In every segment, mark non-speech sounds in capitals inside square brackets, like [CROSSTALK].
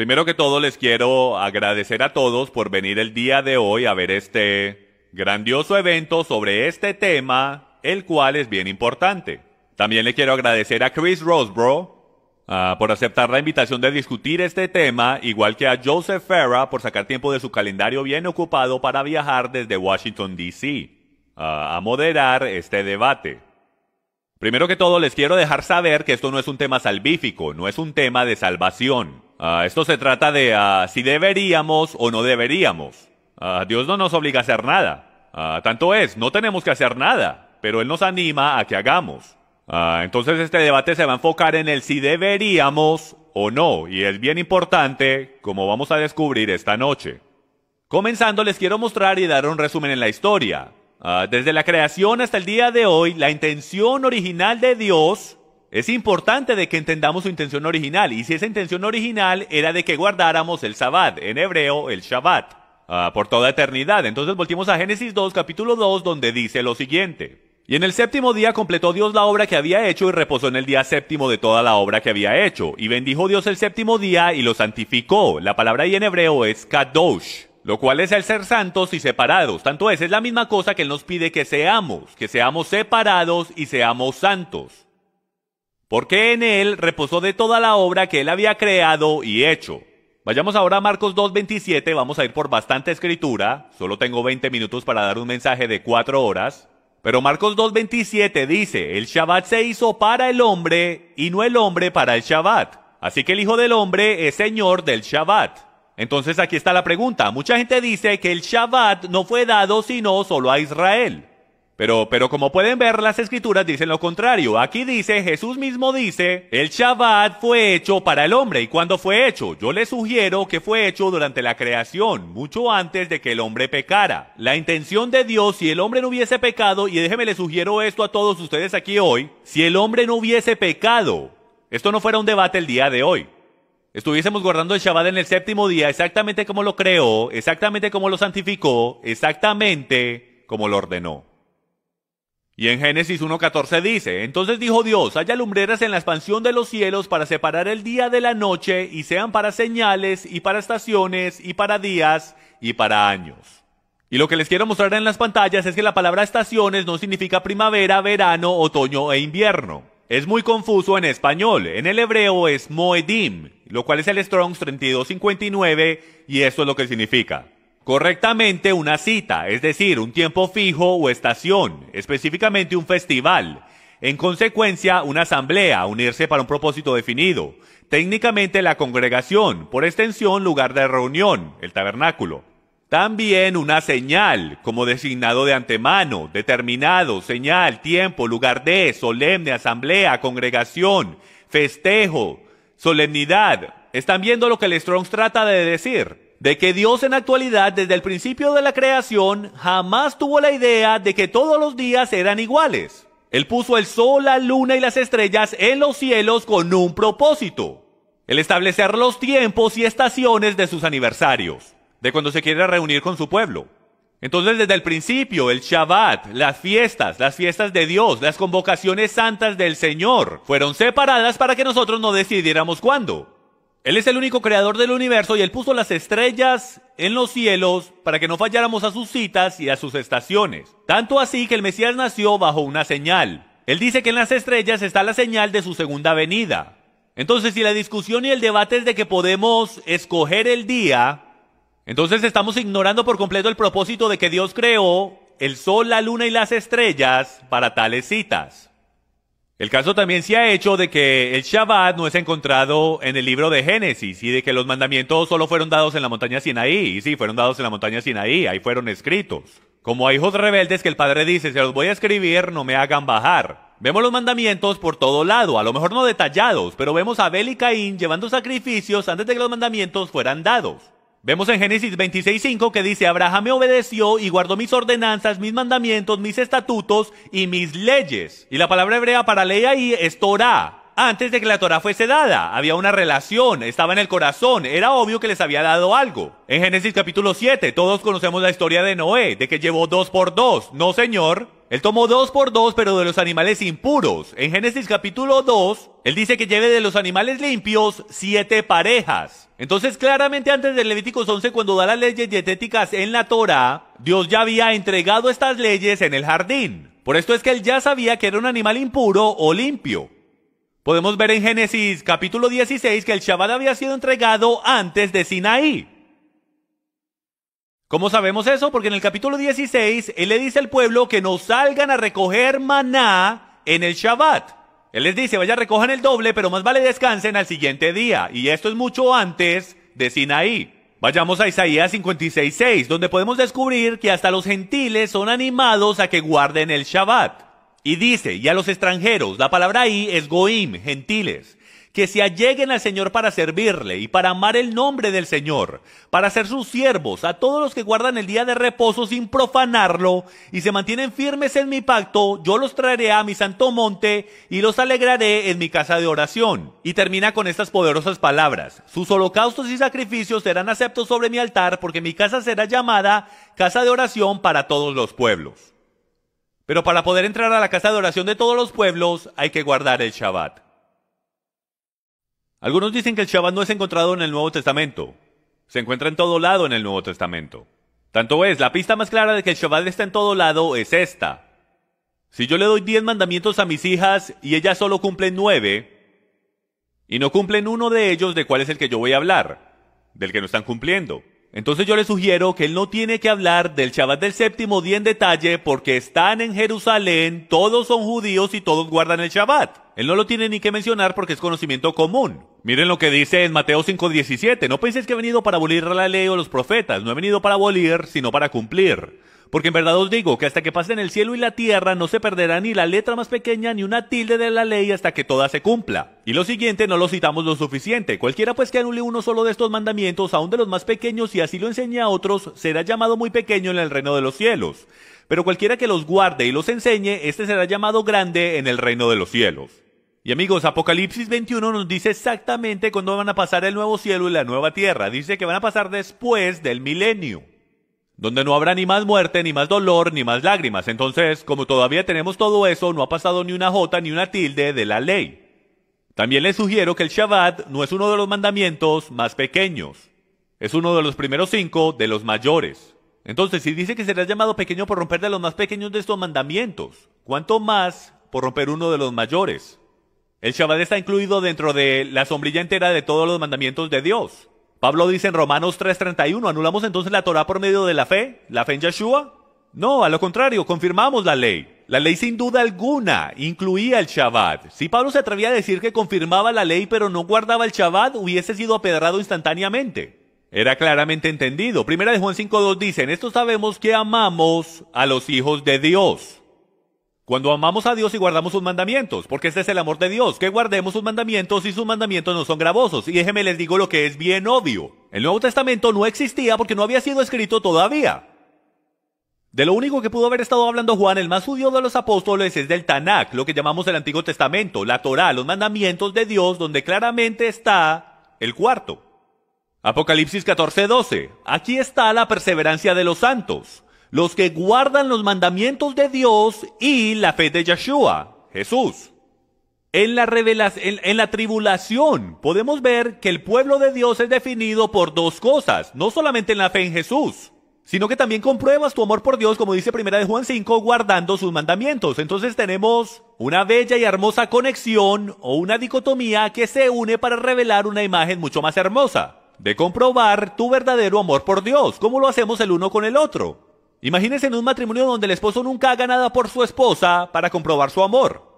Primero que todo, les quiero agradecer a todos por venir el día de hoy a ver este grandioso evento sobre este tema, el cual es bien importante. También le quiero agradecer a Chris Rosebro ah, por aceptar la invitación de discutir este tema, igual que a Joseph Ferra por sacar tiempo de su calendario bien ocupado para viajar desde Washington, D.C., ah, a moderar este debate. Primero que todo, les quiero dejar saber que esto no es un tema salvífico, no es un tema de salvación. Ah, esto se trata de ah, si deberíamos o no deberíamos. Ah, Dios no nos obliga a hacer nada. tanto es, no tenemos que hacer nada, pero Él nos anima a que hagamos. entonces este debate se va a enfocar en el si deberíamos o no, y es bien importante, como vamos a descubrir esta noche. Comenzando, les quiero mostrar y dar un resumen en la historia. desde la creación hasta el día de hoy, la intención original de Dios es importante de que entendamos su intención original, y si esa intención original era de que guardáramos el Sabbat, en hebreo el Shabbat, ah, por toda eternidad. Entonces volvimos a Génesis 2, capítulo 2, donde dice lo siguiente. Y en el séptimo día completó Dios la obra que había hecho y reposó en el día séptimo de toda la obra que había hecho. Y bendijo Dios el séptimo día y lo santificó. La palabra ahí en hebreo es kadosh, lo cual es el ser santos y separados. Tanto es, es la misma cosa que Él nos pide que seamos, que seamos separados y seamos santos porque en él reposó de toda la obra que él había creado y hecho. Vayamos ahora a Marcos 2.27, vamos a ir por bastante escritura, solo tengo 20 minutos para dar un mensaje de 4 horas, pero Marcos 2.27 dice, el Shabbat se hizo para el hombre y no el hombre para el Shabbat, así que el Hijo del Hombre es Señor del Shabbat. Entonces aquí está la pregunta, mucha gente dice que el Shabbat no fue dado sino solo a Israel. Pero, pero como pueden ver, las escrituras dicen lo contrario. Aquí dice, Jesús mismo dice, el Shabbat fue hecho para el hombre. ¿Y cuándo fue hecho? Yo les sugiero que fue hecho durante la creación, mucho antes de que el hombre pecara. La intención de Dios, si el hombre no hubiese pecado, y déjeme le sugiero esto a todos ustedes aquí hoy, si el hombre no hubiese pecado, esto no fuera un debate el día de hoy estuviésemos guardando el Shabbat en el séptimo día exactamente como lo creó, exactamente como lo santificó, exactamente como lo ordenó. Y en Génesis 1.14 dice, Entonces dijo Dios, haya lumbreras en la expansión de los cielos para separar el día de la noche, y sean para señales, y para estaciones, y para días, y para años. Y lo que les quiero mostrar en las pantallas es que la palabra estaciones no significa primavera, verano, otoño e invierno. Es muy confuso en español. En el hebreo es moedim, lo cual es el Strongs 3259, y esto es lo que significa. Correctamente una cita, es decir, un tiempo fijo o estación, específicamente un festival. En consecuencia, una asamblea, unirse para un propósito definido. Técnicamente la congregación, por extensión lugar de reunión, el tabernáculo. También una señal, como designado de antemano, determinado, señal, tiempo, lugar de, solemne, asamblea, congregación, festejo, solemnidad. ¿Están viendo lo que el Strong trata de decir? de que Dios en actualidad, desde el principio de la creación, jamás tuvo la idea de que todos los días eran iguales. Él puso el sol, la luna y las estrellas en los cielos con un propósito. El establecer los tiempos y estaciones de sus aniversarios, de cuando se quiere reunir con su pueblo. Entonces desde el principio, el Shabbat, las fiestas, las fiestas de Dios, las convocaciones santas del Señor, fueron separadas para que nosotros no decidiéramos cuándo. Él es el único creador del universo y él puso las estrellas en los cielos para que no falláramos a sus citas y a sus estaciones. Tanto así que el Mesías nació bajo una señal. Él dice que en las estrellas está la señal de su segunda venida. Entonces, si la discusión y el debate es de que podemos escoger el día, entonces estamos ignorando por completo el propósito de que Dios creó el sol, la luna y las estrellas para tales citas. El caso también se ha hecho de que el Shabbat no es encontrado en el libro de Génesis y de que los mandamientos solo fueron dados en la montaña Sinaí. Y sí, fueron dados en la montaña Sinaí, ahí fueron escritos. Como a hijos rebeldes que el padre dice, se los voy a escribir, no me hagan bajar. Vemos los mandamientos por todo lado, a lo mejor no detallados, pero vemos a Abel y Caín llevando sacrificios antes de que los mandamientos fueran dados. Vemos en Génesis 26.5 que dice, Abraham me obedeció y guardó mis ordenanzas, mis mandamientos, mis estatutos y mis leyes. Y la palabra hebrea para ley ahí es Torah. Antes de que la Torah fuese dada, había una relación, estaba en el corazón, era obvio que les había dado algo. En Génesis capítulo 7, todos conocemos la historia de Noé, de que llevó dos por dos. No, señor. Él tomó dos por dos, pero de los animales impuros. En Génesis capítulo 2, él dice que lleve de los animales limpios siete parejas. Entonces, claramente antes de Levíticos 11, cuando da las leyes dietéticas en la Torah, Dios ya había entregado estas leyes en el jardín. Por esto es que él ya sabía que era un animal impuro o limpio. Podemos ver en Génesis capítulo 16 que el Shabbat había sido entregado antes de Sinaí. ¿Cómo sabemos eso? Porque en el capítulo 16 él le dice al pueblo que no salgan a recoger maná en el Shabbat. Él les dice, vaya, recojan el doble, pero más vale descansen al siguiente día. Y esto es mucho antes de Sinaí. Vayamos a Isaías 56.6, donde podemos descubrir que hasta los gentiles son animados a que guarden el Shabbat. Y dice, y a los extranjeros, la palabra ahí es goim, gentiles, que se alleguen al Señor para servirle y para amar el nombre del Señor, para ser sus siervos, a todos los que guardan el día de reposo sin profanarlo y se mantienen firmes en mi pacto, yo los traeré a mi santo monte y los alegraré en mi casa de oración. Y termina con estas poderosas palabras, sus holocaustos y sacrificios serán aceptos sobre mi altar porque mi casa será llamada casa de oración para todos los pueblos. Pero para poder entrar a la casa de oración de todos los pueblos hay que guardar el Shabbat. Algunos dicen que el Shabbat no es encontrado en el Nuevo Testamento. Se encuentra en todo lado en el Nuevo Testamento. Tanto es, la pista más clara de que el Shabbat está en todo lado es esta. Si yo le doy diez mandamientos a mis hijas y ellas solo cumplen nueve, y no cumplen uno de ellos, ¿de cuál es el que yo voy a hablar? Del que no están cumpliendo. Entonces yo le sugiero que él no tiene que hablar del Shabbat del séptimo día en detalle porque están en Jerusalén, todos son judíos y todos guardan el Shabbat. Él no lo tiene ni que mencionar porque es conocimiento común. Miren lo que dice en Mateo 5:17. No penséis que he venido para abolir la ley o los profetas. No he venido para abolir, sino para cumplir. Porque en verdad os digo que hasta que pasen el cielo y la tierra no se perderá ni la letra más pequeña ni una tilde de la ley hasta que toda se cumpla. Y lo siguiente no lo citamos lo suficiente. Cualquiera pues que anule uno solo de estos mandamientos, aun de los más pequeños, y así lo enseñe a otros, será llamado muy pequeño en el reino de los cielos. Pero cualquiera que los guarde y los enseñe, este será llamado grande en el reino de los cielos. Y amigos, Apocalipsis 21 nos dice exactamente cuándo van a pasar el nuevo cielo y la nueva tierra. Dice que van a pasar después del milenio donde no habrá ni más muerte, ni más dolor, ni más lágrimas. Entonces, como todavía tenemos todo eso, no ha pasado ni una jota ni una tilde de la ley. También les sugiero que el Shabbat no es uno de los mandamientos más pequeños. Es uno de los primeros cinco de los mayores. Entonces, si dice que serás llamado pequeño por romper de los más pequeños de estos mandamientos, ¿cuánto más por romper uno de los mayores? El Shabbat está incluido dentro de la sombrilla entera de todos los mandamientos de Dios. Pablo dice en Romanos 3:31, ¿anulamos entonces la Torah por medio de la fe? ¿La fe en Yeshua? No, a lo contrario, confirmamos la ley. La ley sin duda alguna incluía el Shabbat. Si Pablo se atrevía a decir que confirmaba la ley pero no guardaba el Shabbat, hubiese sido apedrado instantáneamente. Era claramente entendido. Primera de Juan 5.2 dice, en esto sabemos que amamos a los hijos de Dios cuando amamos a Dios y guardamos sus mandamientos, porque este es el amor de Dios, que guardemos sus mandamientos y sus mandamientos no son gravosos. Y déjeme les digo lo que es bien obvio. El Nuevo Testamento no existía porque no había sido escrito todavía. De lo único que pudo haber estado hablando Juan, el más judío de los apóstoles, es del Tanakh, lo que llamamos el Antiguo Testamento, la Torá, los mandamientos de Dios, donde claramente está el cuarto. Apocalipsis 14:12. Aquí está la perseverancia de los santos los que guardan los mandamientos de Dios y la fe de Yeshua, Jesús. En la, revelación, en, la tribulación podemos ver que el pueblo de Dios es definido por dos cosas, no solamente en la fe en Jesús, sino que también compruebas tu amor por Dios, como dice primera de Juan 5, guardando sus mandamientos. Entonces tenemos una bella y hermosa conexión o una dicotomía que se une para revelar una imagen mucho más hermosa, de comprobar tu verdadero amor por Dios, como lo hacemos el uno con el otro. Imagínense en un matrimonio donde el esposo nunca haga nada por su esposa para comprobar su amor.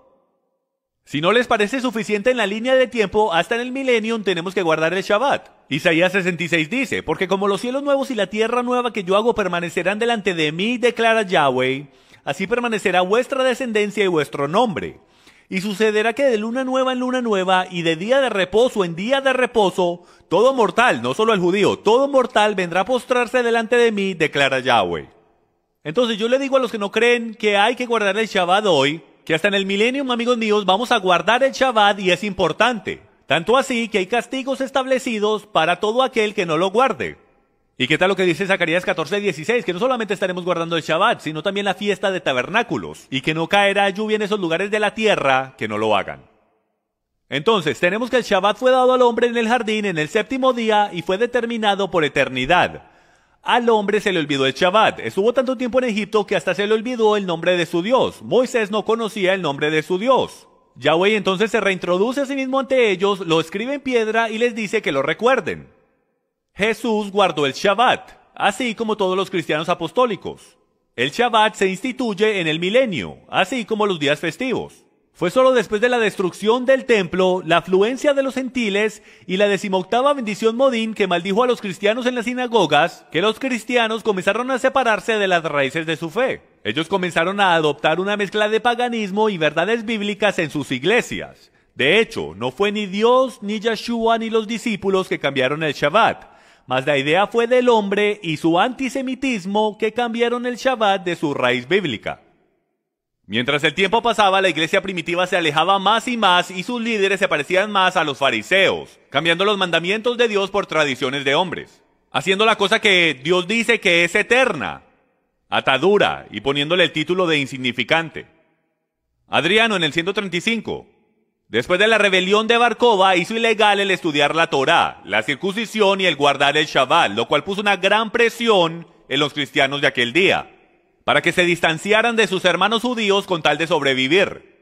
Si no les parece suficiente en la línea de tiempo, hasta en el milenio tenemos que guardar el Shabbat. Isaías 66 dice, porque como los cielos nuevos y la tierra nueva que yo hago permanecerán delante de mí, declara Yahweh, así permanecerá vuestra descendencia y vuestro nombre. Y sucederá que de luna nueva en luna nueva y de día de reposo en día de reposo, todo mortal, no solo el judío, todo mortal vendrá a postrarse delante de mí, declara Yahweh. Entonces yo le digo a los que no creen que hay que guardar el Shabbat hoy, que hasta en el milenio, amigos míos, vamos a guardar el Shabbat y es importante. Tanto así que hay castigos establecidos para todo aquel que no lo guarde. ¿Y qué tal lo que dice Zacarías 14.16? Que no solamente estaremos guardando el Shabbat, sino también la fiesta de tabernáculos, y que no caerá lluvia en esos lugares de la tierra que no lo hagan. Entonces, tenemos que el Shabbat fue dado al hombre en el jardín en el séptimo día y fue determinado por eternidad. Al hombre se le olvidó el Shabbat. Estuvo tanto tiempo en Egipto que hasta se le olvidó el nombre de su Dios. Moisés no conocía el nombre de su Dios. Yahweh entonces se reintroduce a sí mismo ante ellos, lo escribe en piedra y les dice que lo recuerden. Jesús guardó el Shabbat, así como todos los cristianos apostólicos. El Shabbat se instituye en el milenio, así como los días festivos. Fue solo después de la destrucción del templo, la afluencia de los gentiles y la decimoctava bendición Modín que maldijo a los cristianos en las sinagogas, que los cristianos comenzaron a separarse de las raíces de su fe. Ellos comenzaron a adoptar una mezcla de paganismo y verdades bíblicas en sus iglesias. De hecho, no fue ni Dios, ni Yeshua, ni los discípulos que cambiaron el Shabbat, mas la idea fue del hombre y su antisemitismo que cambiaron el Shabbat de su raíz bíblica. Mientras el tiempo pasaba, la iglesia primitiva se alejaba más y más y sus líderes se parecían más a los fariseos, cambiando los mandamientos de Dios por tradiciones de hombres, haciendo la cosa que Dios dice que es eterna, atadura y poniéndole el título de insignificante. Adriano en el 135. Después de la rebelión de Barcova hizo ilegal el estudiar la Torá, la circuncisión y el guardar el Shabbat, lo cual puso una gran presión en los cristianos de aquel día para que se distanciaran de sus hermanos judíos con tal de sobrevivir.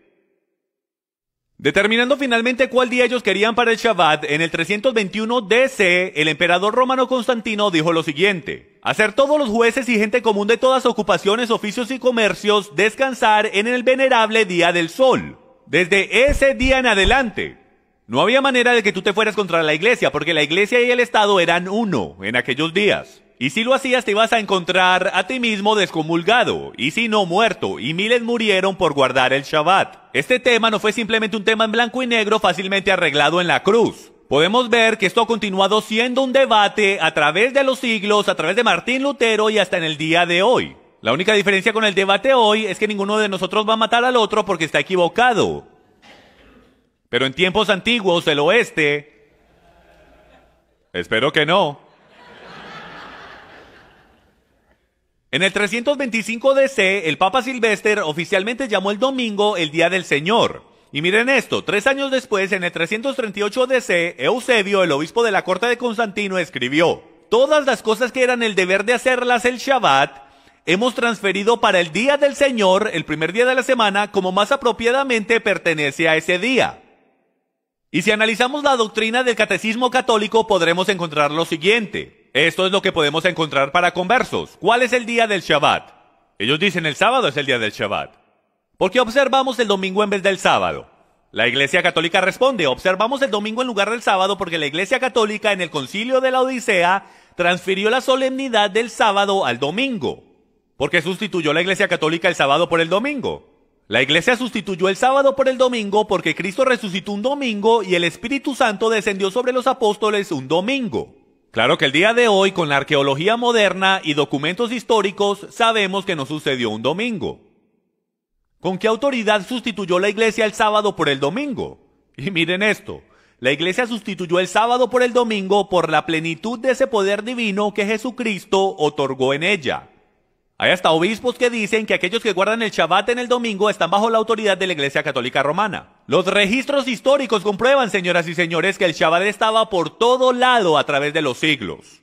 Determinando finalmente cuál día ellos querían para el Shabbat, en el 321 DC, el emperador romano Constantino dijo lo siguiente, hacer todos los jueces y gente común de todas ocupaciones, oficios y comercios descansar en el venerable día del sol, desde ese día en adelante. No había manera de que tú te fueras contra la iglesia, porque la iglesia y el Estado eran uno en aquellos días. Y si lo hacías te ibas a encontrar a ti mismo descomulgado, y si no muerto, y miles murieron por guardar el Shabbat. Este tema no fue simplemente un tema en blanco y negro fácilmente arreglado en la cruz. Podemos ver que esto ha continuado siendo un debate a través de los siglos, a través de Martín Lutero y hasta en el día de hoy. La única diferencia con el debate hoy es que ninguno de nosotros va a matar al otro porque está equivocado. Pero en tiempos antiguos, el oeste... Espero que no. En el 325 DC, el Papa Silvestre oficialmente llamó el domingo el Día del Señor. Y miren esto, tres años después, en el 338 DC, Eusebio, el obispo de la corte de Constantino, escribió, Todas las cosas que eran el deber de hacerlas el Shabbat, hemos transferido para el Día del Señor, el primer día de la semana, como más apropiadamente pertenece a ese día. Y si analizamos la doctrina del Catecismo Católico, podremos encontrar lo siguiente. Esto es lo que podemos encontrar para conversos. ¿Cuál es el día del Shabbat? Ellos dicen el sábado es el día del Shabbat. ¿Por qué observamos el domingo en vez del sábado? La Iglesia Católica responde, observamos el domingo en lugar del sábado porque la Iglesia Católica en el concilio de la Odisea transfirió la solemnidad del sábado al domingo. Porque sustituyó la Iglesia Católica el sábado por el domingo. La iglesia sustituyó el sábado por el domingo porque Cristo resucitó un domingo y el Espíritu Santo descendió sobre los apóstoles un domingo. Claro que el día de hoy, con la arqueología moderna y documentos históricos, sabemos que no sucedió un domingo. ¿Con qué autoridad sustituyó la iglesia el sábado por el domingo? Y miren esto, la iglesia sustituyó el sábado por el domingo por la plenitud de ese poder divino que Jesucristo otorgó en ella. Hay hasta obispos que dicen que aquellos que guardan el Shabbat en el domingo están bajo la autoridad de la Iglesia Católica Romana. Los registros históricos comprueban, señoras y señores, que el Shabbat estaba por todo lado a través de los siglos.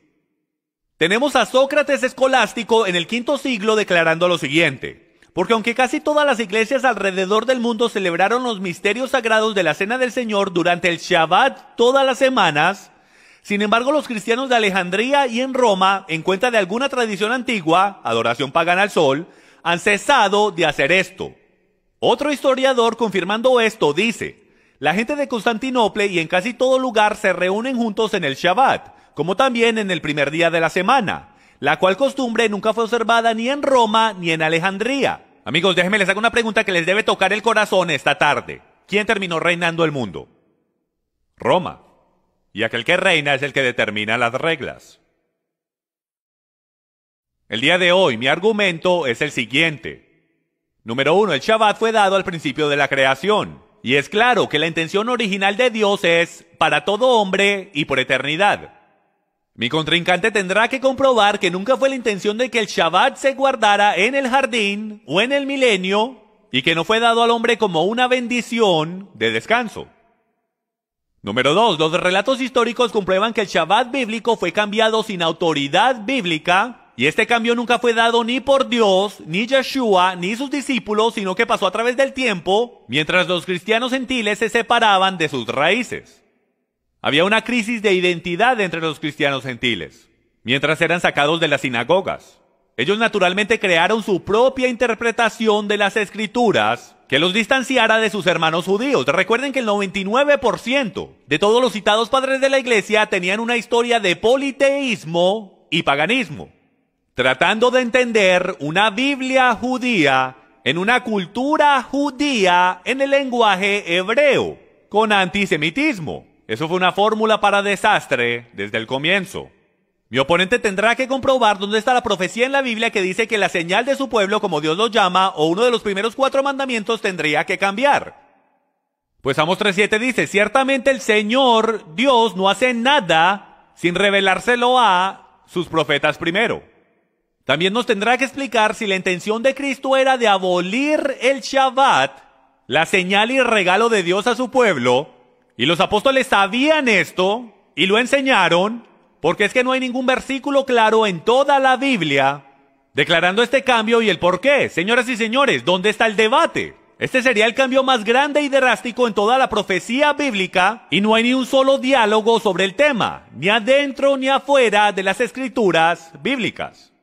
Tenemos a Sócrates escolástico en el quinto siglo declarando lo siguiente. Porque aunque casi todas las iglesias alrededor del mundo celebraron los misterios sagrados de la Cena del Señor durante el Shabbat todas las semanas, sin embargo, los cristianos de Alejandría y en Roma, en cuenta de alguna tradición antigua, adoración pagana al sol, han cesado de hacer esto. Otro historiador confirmando esto dice, la gente de Constantinopla y en casi todo lugar se reúnen juntos en el Shabbat, como también en el primer día de la semana, la cual costumbre nunca fue observada ni en Roma ni en Alejandría. Amigos, déjenme les hago una pregunta que les debe tocar el corazón esta tarde. ¿Quién terminó reinando el mundo? Roma y aquel que reina es el que determina las reglas. El día de hoy mi argumento es el siguiente. Número uno, el Shabbat fue dado al principio de la creación. Y es claro que la intención original de Dios es para todo hombre y por eternidad. Mi contrincante tendrá que comprobar que nunca fue la intención de que el Shabbat se guardara en el jardín o en el milenio y que no fue dado al hombre como una bendición de descanso. Número 2. Los relatos históricos comprueban que el Shabbat bíblico fue cambiado sin autoridad bíblica y este cambio nunca fue dado ni por Dios, ni Yeshua, ni sus discípulos, sino que pasó a través del tiempo, mientras los cristianos gentiles se separaban de sus raíces. Había una crisis de identidad entre los cristianos gentiles, mientras eran sacados de las sinagogas. Ellos naturalmente crearon su propia interpretación de las escrituras que los distanciara de sus hermanos judíos. Recuerden que el 99% de todos los citados padres de la iglesia tenían una historia de politeísmo y paganismo, tratando de entender una Biblia judía en una cultura judía en el lenguaje hebreo, con antisemitismo. Eso fue una fórmula para desastre desde el comienzo. Mi oponente tendrá que comprobar dónde está la profecía en la Biblia que dice que la señal de su pueblo, como Dios lo llama, o uno de los primeros cuatro mandamientos tendría que cambiar. Pues Amos 3.7 dice, ciertamente el Señor Dios no hace nada sin revelárselo a sus profetas primero. También nos tendrá que explicar si la intención de Cristo era de abolir el Shabbat, la señal y regalo de Dios a su pueblo, y los apóstoles sabían esto y lo enseñaron, porque es que no hay ningún versículo claro en toda la Biblia declarando este cambio y el por qué. Señoras y señores, ¿dónde está el debate? Este sería el cambio más grande y drástico en toda la profecía bíblica y no hay ni un solo diálogo sobre el tema, ni adentro ni afuera de las escrituras bíblicas.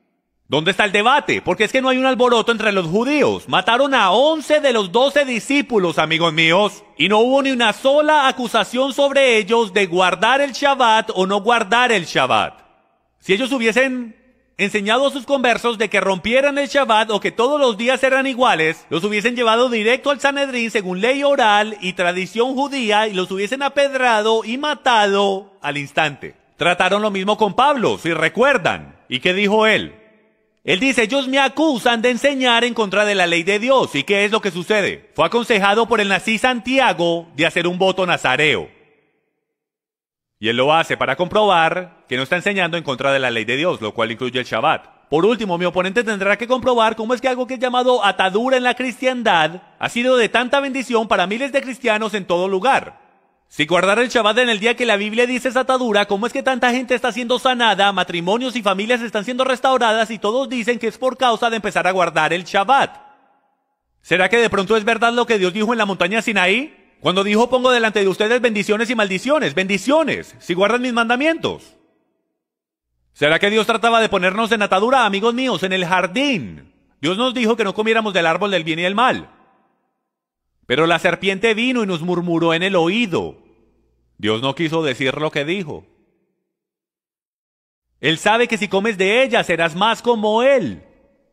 ¿Dónde está el debate? Porque es que no hay un alboroto entre los judíos. Mataron a 11 de los 12 discípulos, amigos míos, y no hubo ni una sola acusación sobre ellos de guardar el Shabbat o no guardar el Shabbat. Si ellos hubiesen enseñado a sus conversos de que rompieran el Shabbat o que todos los días eran iguales, los hubiesen llevado directo al Sanedrín según ley oral y tradición judía y los hubiesen apedrado y matado al instante. Trataron lo mismo con Pablo, si recuerdan. ¿Y qué dijo él? Él dice, ellos me acusan de enseñar en contra de la ley de Dios. ¿Y qué es lo que sucede? Fue aconsejado por el nací Santiago de hacer un voto nazareo. Y él lo hace para comprobar que no está enseñando en contra de la ley de Dios, lo cual incluye el Shabbat. Por último, mi oponente tendrá que comprobar cómo es que algo que es llamado atadura en la cristiandad ha sido de tanta bendición para miles de cristianos en todo lugar. Si guardar el Shabbat en el día que la Biblia dice es atadura, ¿cómo es que tanta gente está siendo sanada, matrimonios y familias están siendo restauradas y todos dicen que es por causa de empezar a guardar el Shabbat? ¿Será que de pronto es verdad lo que Dios dijo en la montaña Sinaí? Cuando dijo pongo delante de ustedes bendiciones y maldiciones, bendiciones, si guardan mis mandamientos. ¿Será que Dios trataba de ponernos en atadura, amigos míos, en el jardín? Dios nos dijo que no comiéramos del árbol del bien y del mal. Pero la serpiente vino y nos murmuró en el oído. Dios no quiso decir lo que dijo. Él sabe que si comes de ella serás más como Él.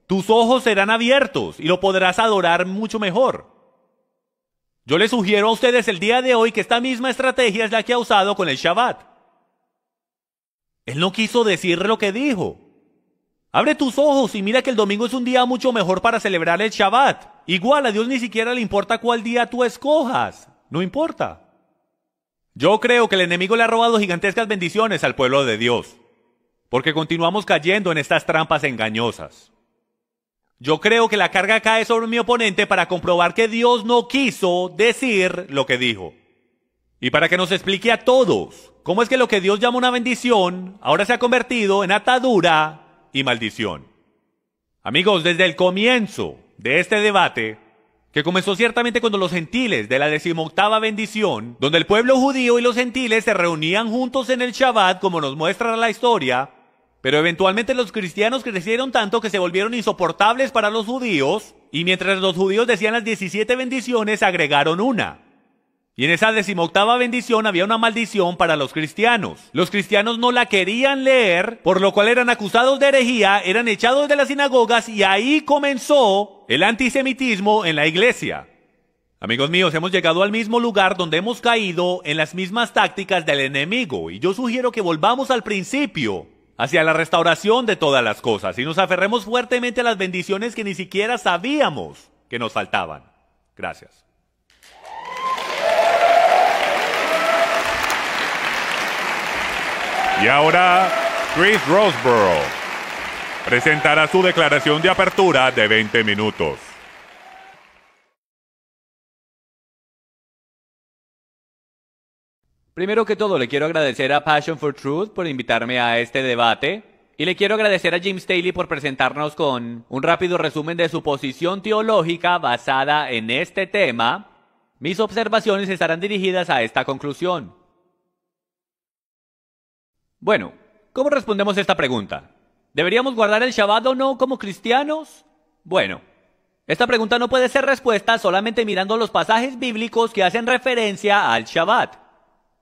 Tus ojos serán abiertos y lo podrás adorar mucho mejor. Yo les sugiero a ustedes el día de hoy que esta misma estrategia es la que ha usado con el Shabbat. Él no quiso decir lo que dijo. Abre tus ojos y mira que el domingo es un día mucho mejor para celebrar el Shabbat. Igual a Dios ni siquiera le importa cuál día tú escojas. No importa. Yo creo que el enemigo le ha robado gigantescas bendiciones al pueblo de Dios. Porque continuamos cayendo en estas trampas engañosas. Yo creo que la carga cae sobre mi oponente para comprobar que Dios no quiso decir lo que dijo. Y para que nos explique a todos cómo es que lo que Dios llama una bendición ahora se ha convertido en atadura y maldición. Amigos, desde el comienzo de este debate que comenzó ciertamente cuando los gentiles de la decimoctava bendición, donde el pueblo judío y los gentiles se reunían juntos en el Shabbat, como nos muestra la historia, pero eventualmente los cristianos crecieron tanto que se volvieron insoportables para los judíos, y mientras los judíos decían las 17 bendiciones, agregaron una. Y en esa decimoctava bendición había una maldición para los cristianos. Los cristianos no la querían leer, por lo cual eran acusados de herejía, eran echados de las sinagogas y ahí comenzó el antisemitismo en la iglesia. Amigos míos, hemos llegado al mismo lugar donde hemos caído en las mismas tácticas del enemigo y yo sugiero que volvamos al principio, hacia la restauración de todas las cosas y nos aferremos fuertemente a las bendiciones que ni siquiera sabíamos que nos faltaban. Gracias. Y ahora, Chris Roseborough presentará su declaración de apertura de 20 minutos. Primero que todo, le quiero agradecer a Passion for Truth por invitarme a este debate. Y le quiero agradecer a Jim Staley por presentarnos con un rápido resumen de su posición teológica basada en este tema. Mis observaciones estarán dirigidas a esta conclusión. Bueno, ¿cómo respondemos esta pregunta? ¿Deberíamos guardar el Shabbat o no como cristianos? Bueno, esta pregunta no puede ser respuesta solamente mirando los pasajes bíblicos que hacen referencia al Shabbat.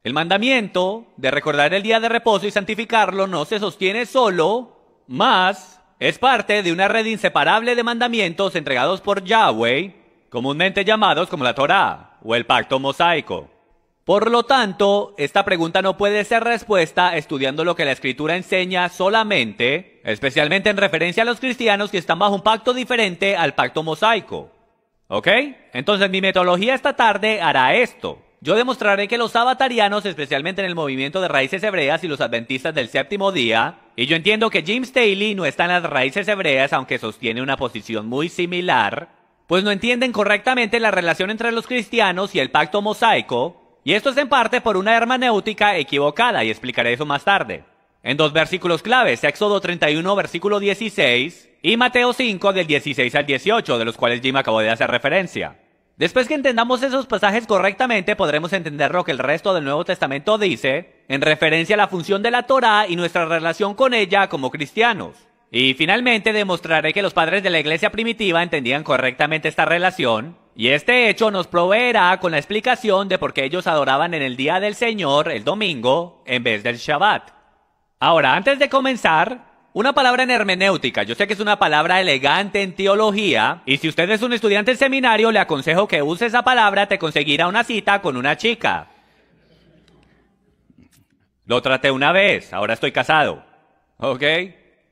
El mandamiento de recordar el día de reposo y santificarlo no se sostiene solo, más es parte de una red inseparable de mandamientos entregados por Yahweh, comúnmente llamados como la Torá o el pacto mosaico. Por lo tanto, esta pregunta no puede ser respuesta estudiando lo que la escritura enseña solamente, especialmente en referencia a los cristianos que están bajo un pacto diferente al pacto mosaico. ¿Ok? Entonces mi metodología esta tarde hará esto. Yo demostraré que los sabatarianos, especialmente en el movimiento de raíces hebreas y los adventistas del séptimo día, y yo entiendo que Jim Staley no está en las raíces hebreas, aunque sostiene una posición muy similar, pues no entienden correctamente la relación entre los cristianos y el pacto mosaico, y esto es en parte por una hermenéutica equivocada, y explicaré eso más tarde. En dos versículos claves, Éxodo 31, versículo 16, y Mateo 5, del 16 al 18, de los cuales Jim acabó de hacer referencia. Después que entendamos esos pasajes correctamente, podremos entender lo que el resto del Nuevo Testamento dice en referencia a la función de la Torá y nuestra relación con ella como cristianos. Y finalmente demostraré que los padres de la iglesia primitiva entendían correctamente esta relación y este hecho nos proveerá con la explicación de por qué ellos adoraban en el día del Señor, el domingo, en vez del Shabbat. Ahora, antes de comenzar, una palabra en hermenéutica. Yo sé que es una palabra elegante en teología, y si usted es un estudiante en seminario, le aconsejo que use esa palabra, te conseguirá una cita con una chica. Lo traté una vez, ahora estoy casado. ¿Ok?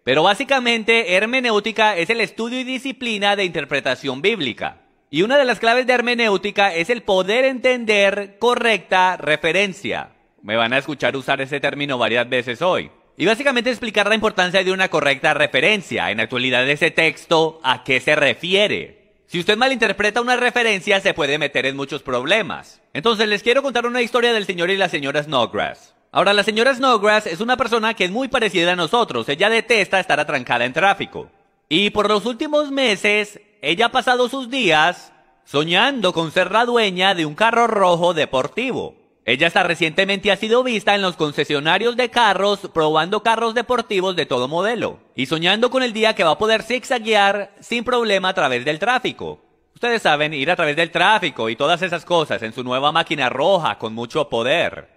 Pero básicamente, hermenéutica es el estudio y disciplina de interpretación bíblica. Y una de las claves de hermenéutica es el poder entender correcta referencia. Me van a escuchar usar ese término varias veces hoy. Y básicamente explicar la importancia de una correcta referencia, en actualidad de ese texto, a qué se refiere. Si usted malinterpreta una referencia, se puede meter en muchos problemas. Entonces les quiero contar una historia del señor y la señora Snowgrass. Ahora, la señora Snowgrass es una persona que es muy parecida a nosotros. Ella detesta estar atrancada en tráfico. Y por los últimos meses, ella ha pasado sus días soñando con ser la dueña de un carro rojo deportivo. Ella hasta recientemente ha sido vista en los concesionarios de carros probando carros deportivos de todo modelo y soñando con el día que va a poder zigzaguear sin problema a través del tráfico. Ustedes saben, ir a través del tráfico y todas esas cosas en su nueva máquina roja con mucho poder.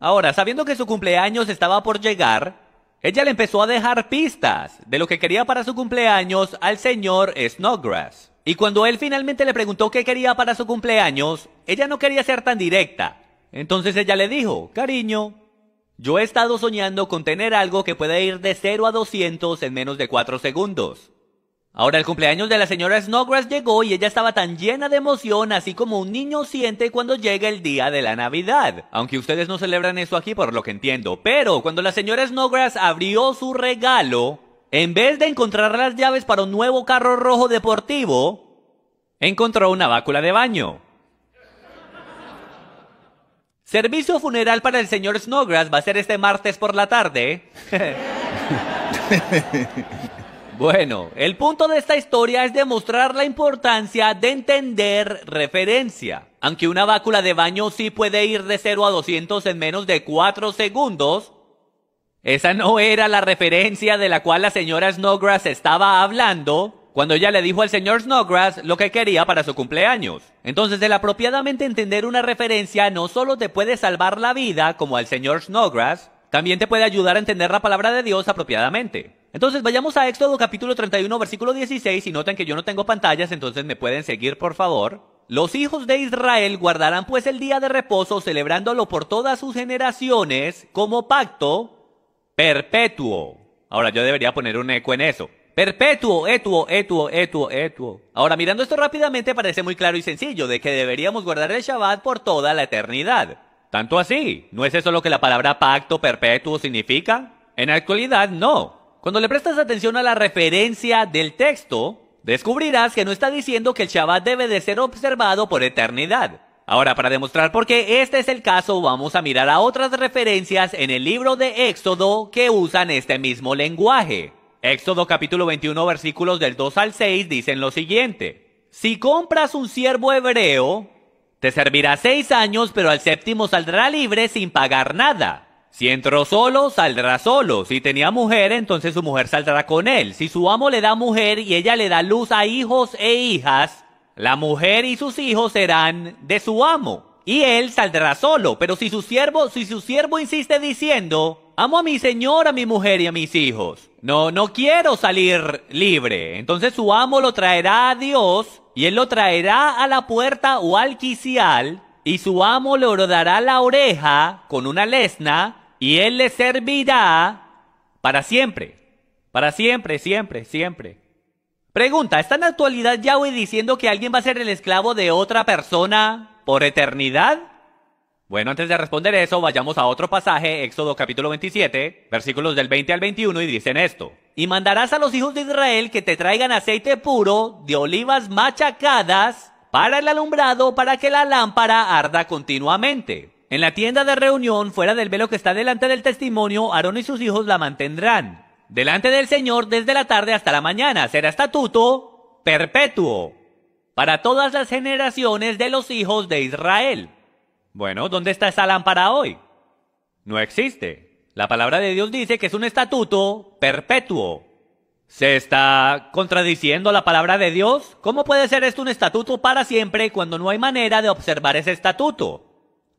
Ahora, sabiendo que su cumpleaños estaba por llegar, ella le empezó a dejar pistas de lo que quería para su cumpleaños al señor Snodgrass. Y cuando él finalmente le preguntó qué quería para su cumpleaños, ella no quería ser tan directa. Entonces ella le dijo, cariño, yo he estado soñando con tener algo que pueda ir de 0 a 200 en menos de 4 segundos. Ahora el cumpleaños de la señora Snowgrass llegó y ella estaba tan llena de emoción, así como un niño siente cuando llega el día de la Navidad. Aunque ustedes no celebran eso aquí por lo que entiendo, pero cuando la señora Snowgrass abrió su regalo, en vez de encontrar las llaves para un nuevo carro rojo deportivo, encontró una bácula de baño. Servicio funeral para el señor Snowgrass va a ser este martes por la tarde. [LAUGHS] Bueno, el punto de esta historia es demostrar la importancia de entender referencia. Aunque una bácula de baño sí puede ir de 0 a 200 en menos de 4 segundos, esa no era la referencia de la cual la señora Snowgrass estaba hablando cuando ella le dijo al señor Snowgrass lo que quería para su cumpleaños. Entonces, el apropiadamente entender una referencia no solo te puede salvar la vida, como al señor Snowgrass, también te puede ayudar a entender la palabra de Dios apropiadamente. Entonces vayamos a Éxodo capítulo 31 versículo 16 y noten que yo no tengo pantallas, entonces me pueden seguir por favor. Los hijos de Israel guardarán pues el día de reposo celebrándolo por todas sus generaciones como pacto perpetuo. Ahora yo debería poner un eco en eso. Perpetuo, etuo, etuo, etuo, etuo. Ahora mirando esto rápidamente parece muy claro y sencillo de que deberíamos guardar el Shabbat por toda la eternidad. Tanto así, ¿no es eso lo que la palabra pacto perpetuo significa? En la actualidad, no. Cuando le prestas atención a la referencia del texto, descubrirás que no está diciendo que el Shabbat debe de ser observado por eternidad. Ahora, para demostrar por qué este es el caso, vamos a mirar a otras referencias en el libro de Éxodo que usan este mismo lenguaje. Éxodo capítulo 21 versículos del 2 al 6 dicen lo siguiente. Si compras un siervo hebreo, te servirá seis años, pero al séptimo saldrá libre sin pagar nada. Si entró solo, saldrá solo. Si tenía mujer, entonces su mujer saldrá con él. Si su amo le da mujer y ella le da luz a hijos e hijas, la mujer y sus hijos serán de su amo. Y él saldrá solo. Pero si su siervo, si su siervo insiste diciendo, amo a mi señor, a mi mujer y a mis hijos. No, no quiero salir libre. Entonces su amo lo traerá a Dios y él lo traerá a la puerta o al quicial, y su amo le rodará la oreja con una lesna, y él le servirá para siempre, para siempre, siempre, siempre. Pregunta, ¿está en la actualidad Yahweh diciendo que alguien va a ser el esclavo de otra persona por eternidad? Bueno, antes de responder eso, vayamos a otro pasaje, Éxodo capítulo 27, versículos del 20 al 21, y dicen esto. Y mandarás a los hijos de Israel que te traigan aceite puro de olivas machacadas para el alumbrado para que la lámpara arda continuamente. En la tienda de reunión, fuera del velo que está delante del testimonio, Aarón y sus hijos la mantendrán. Delante del Señor desde la tarde hasta la mañana será estatuto perpetuo para todas las generaciones de los hijos de Israel. Bueno, ¿dónde está esa lámpara hoy? No existe. La palabra de Dios dice que es un estatuto perpetuo. ¿Se está contradiciendo la palabra de Dios? ¿Cómo puede ser esto un estatuto para siempre cuando no hay manera de observar ese estatuto?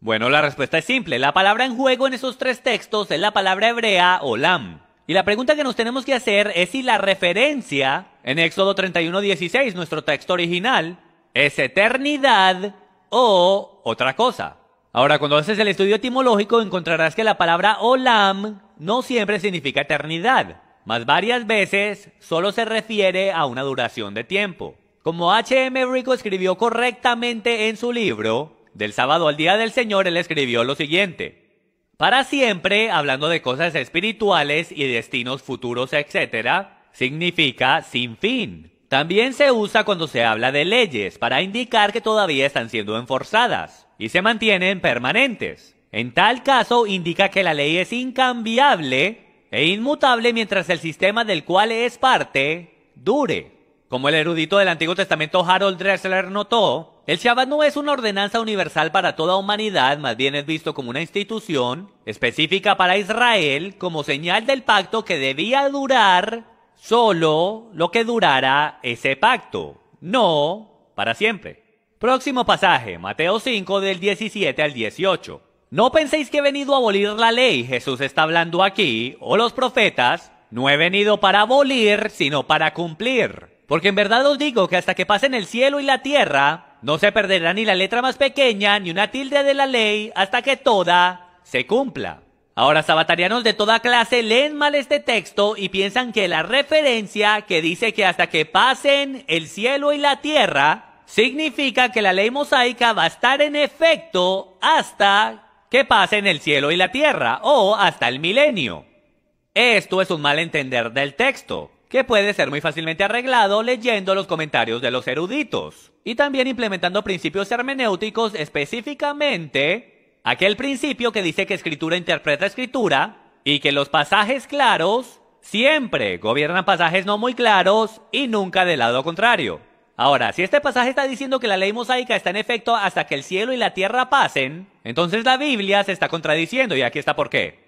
Bueno, la respuesta es simple. La palabra en juego en esos tres textos es la palabra hebrea olam. Y la pregunta que nos tenemos que hacer es si la referencia en Éxodo 31:16, nuestro texto original, es eternidad o otra cosa. Ahora, cuando haces el estudio etimológico, encontrarás que la palabra olam no siempre significa eternidad, mas varias veces solo se refiere a una duración de tiempo. Como H.M. Rico escribió correctamente en su libro, Del sábado al día del Señor, él escribió lo siguiente. Para siempre, hablando de cosas espirituales y destinos futuros, etc., significa sin fin. También se usa cuando se habla de leyes, para indicar que todavía están siendo enforzadas y se mantienen permanentes. En tal caso, indica que la ley es incambiable e inmutable mientras el sistema del cual es parte dure. Como el erudito del Antiguo Testamento Harold Dressler notó, el Shabbat no es una ordenanza universal para toda humanidad, más bien es visto como una institución específica para Israel como señal del pacto que debía durar solo lo que durara ese pacto, no para siempre. Próximo pasaje, Mateo 5 del 17 al 18. No penséis que he venido a abolir la ley, Jesús está hablando aquí, o los profetas, no he venido para abolir, sino para cumplir. Porque en verdad os digo que hasta que pasen el cielo y la tierra, no se perderá ni la letra más pequeña, ni una tilde de la ley, hasta que toda se cumpla. Ahora, sabatarianos de toda clase leen mal este texto y piensan que la referencia que dice que hasta que pasen el cielo y la tierra significa que la ley mosaica va a estar en efecto hasta que pasen el cielo y la tierra o hasta el milenio. Esto es un malentender del texto, que puede ser muy fácilmente arreglado leyendo los comentarios de los eruditos y también implementando principios hermenéuticos específicamente aquel principio que dice que escritura interpreta escritura y que los pasajes claros siempre gobiernan pasajes no muy claros y nunca del lado contrario. Ahora, si este pasaje está diciendo que la ley mosaica está en efecto hasta que el cielo y la tierra pasen, entonces la Biblia se está contradiciendo y aquí está por qué.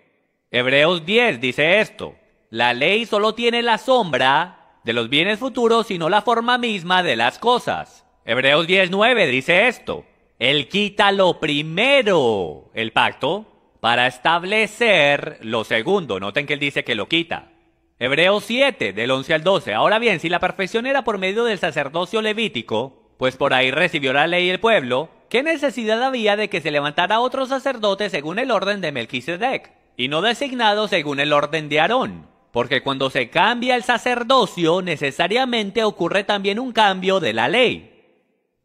Hebreos 10 dice esto, la ley solo tiene la sombra de los bienes futuros y no la forma misma de las cosas. Hebreos 10.9 dice esto, él quita lo primero, el pacto, para establecer lo segundo. Noten que él dice que lo quita. Hebreos 7, del 11 al 12. Ahora bien, si la perfección era por medio del sacerdocio levítico, pues por ahí recibió la ley el pueblo, ¿qué necesidad había de que se levantara otro sacerdote según el orden de Melquisedec, y no designado según el orden de Aarón? Porque cuando se cambia el sacerdocio, necesariamente ocurre también un cambio de la ley.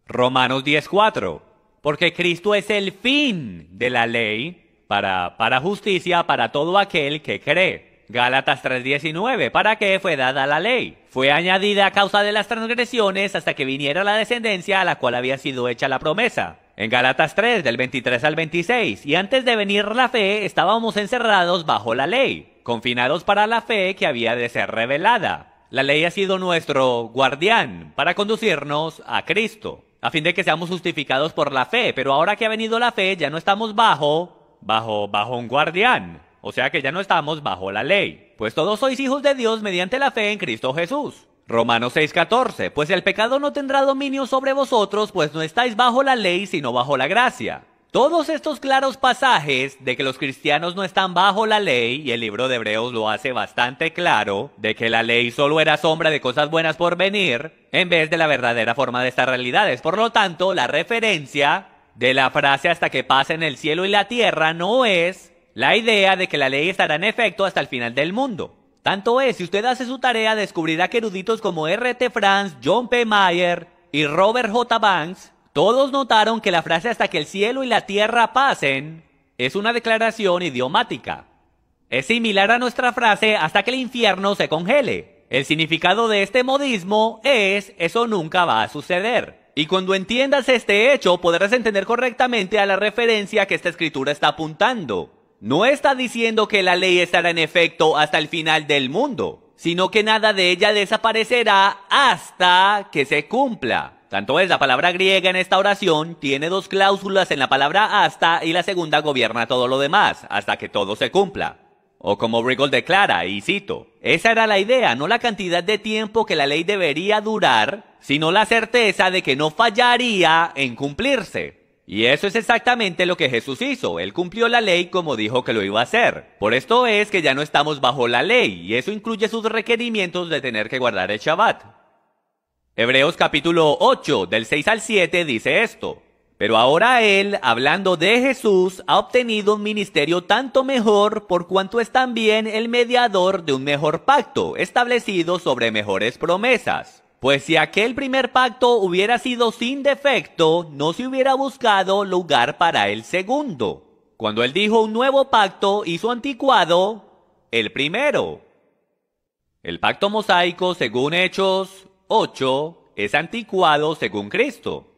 Romanos 10:4. Porque Cristo es el fin de la ley para, para justicia para todo aquel que cree. Gálatas 3:19, ¿para qué fue dada la ley? Fue añadida a causa de las transgresiones hasta que viniera la descendencia a la cual había sido hecha la promesa. En Galatas 3, del 23 al 26, y antes de venir la fe, estábamos encerrados bajo la ley, confinados para la fe que había de ser revelada. La ley ha sido nuestro guardián para conducirnos a Cristo, a fin de que seamos justificados por la fe, pero ahora que ha venido la fe, ya no estamos bajo, bajo, bajo un guardián. O sea que ya no estamos bajo la ley, pues todos sois hijos de Dios mediante la fe en Cristo Jesús. Romanos 6:14, pues el pecado no tendrá dominio sobre vosotros, pues no estáis bajo la ley, sino bajo la gracia. Todos estos claros pasajes de que los cristianos no están bajo la ley, y el libro de Hebreos lo hace bastante claro, de que la ley solo era sombra de cosas buenas por venir, en vez de la verdadera forma de estas realidades. Por lo tanto, la referencia de la frase hasta que pasen el cielo y la tierra no es la idea de que la ley estará en efecto hasta el final del mundo. Tanto es, si usted hace su tarea, descubrirá que eruditos como R.T. Franz, John P. Mayer y Robert J. Banks, todos notaron que la frase hasta que el cielo y la tierra pasen es una declaración idiomática. Es similar a nuestra frase hasta que el infierno se congele. El significado de este modismo es eso nunca va a suceder. Y cuando entiendas este hecho podrás entender correctamente a la referencia que esta escritura está apuntando no está diciendo que la ley estará en efecto hasta el final del mundo, sino que nada de ella desaparecerá hasta que se cumpla. Tanto es, la palabra griega en esta oración tiene dos cláusulas en la palabra hasta y la segunda gobierna todo lo demás, hasta que todo se cumpla. O como Riggle declara, y cito, esa era la idea, no la cantidad de tiempo que la ley debería durar, sino la certeza de que no fallaría en cumplirse. Y eso es exactamente lo que Jesús hizo. Él cumplió la ley como dijo que lo iba a hacer. Por esto es que ya no estamos bajo la ley, y eso incluye sus requerimientos de tener que guardar el Shabbat. Hebreos capítulo 8, del 6 al 7, dice esto. Pero ahora él, hablando de Jesús, ha obtenido un ministerio tanto mejor por cuanto es también el mediador de un mejor pacto, establecido sobre mejores promesas. Pues si aquel primer pacto hubiera sido sin defecto, no se hubiera buscado lugar para el segundo. Cuando él dijo un nuevo pacto, hizo anticuado el primero. El pacto mosaico, según Hechos 8, es anticuado según Cristo.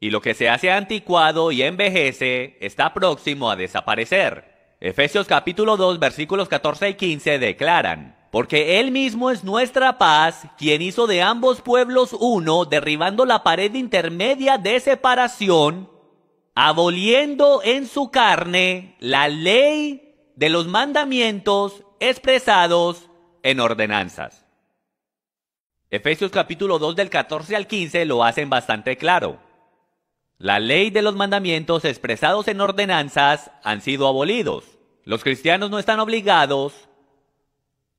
Y lo que se hace anticuado y envejece está próximo a desaparecer. Efesios capítulo 2 versículos 14 y 15 declaran, porque Él mismo es nuestra paz, quien hizo de ambos pueblos uno, derribando la pared intermedia de separación, aboliendo en su carne la ley de los mandamientos expresados en ordenanzas. Efesios capítulo 2 del 14 al 15 lo hacen bastante claro. La ley de los mandamientos expresados en ordenanzas han sido abolidos. Los cristianos no están obligados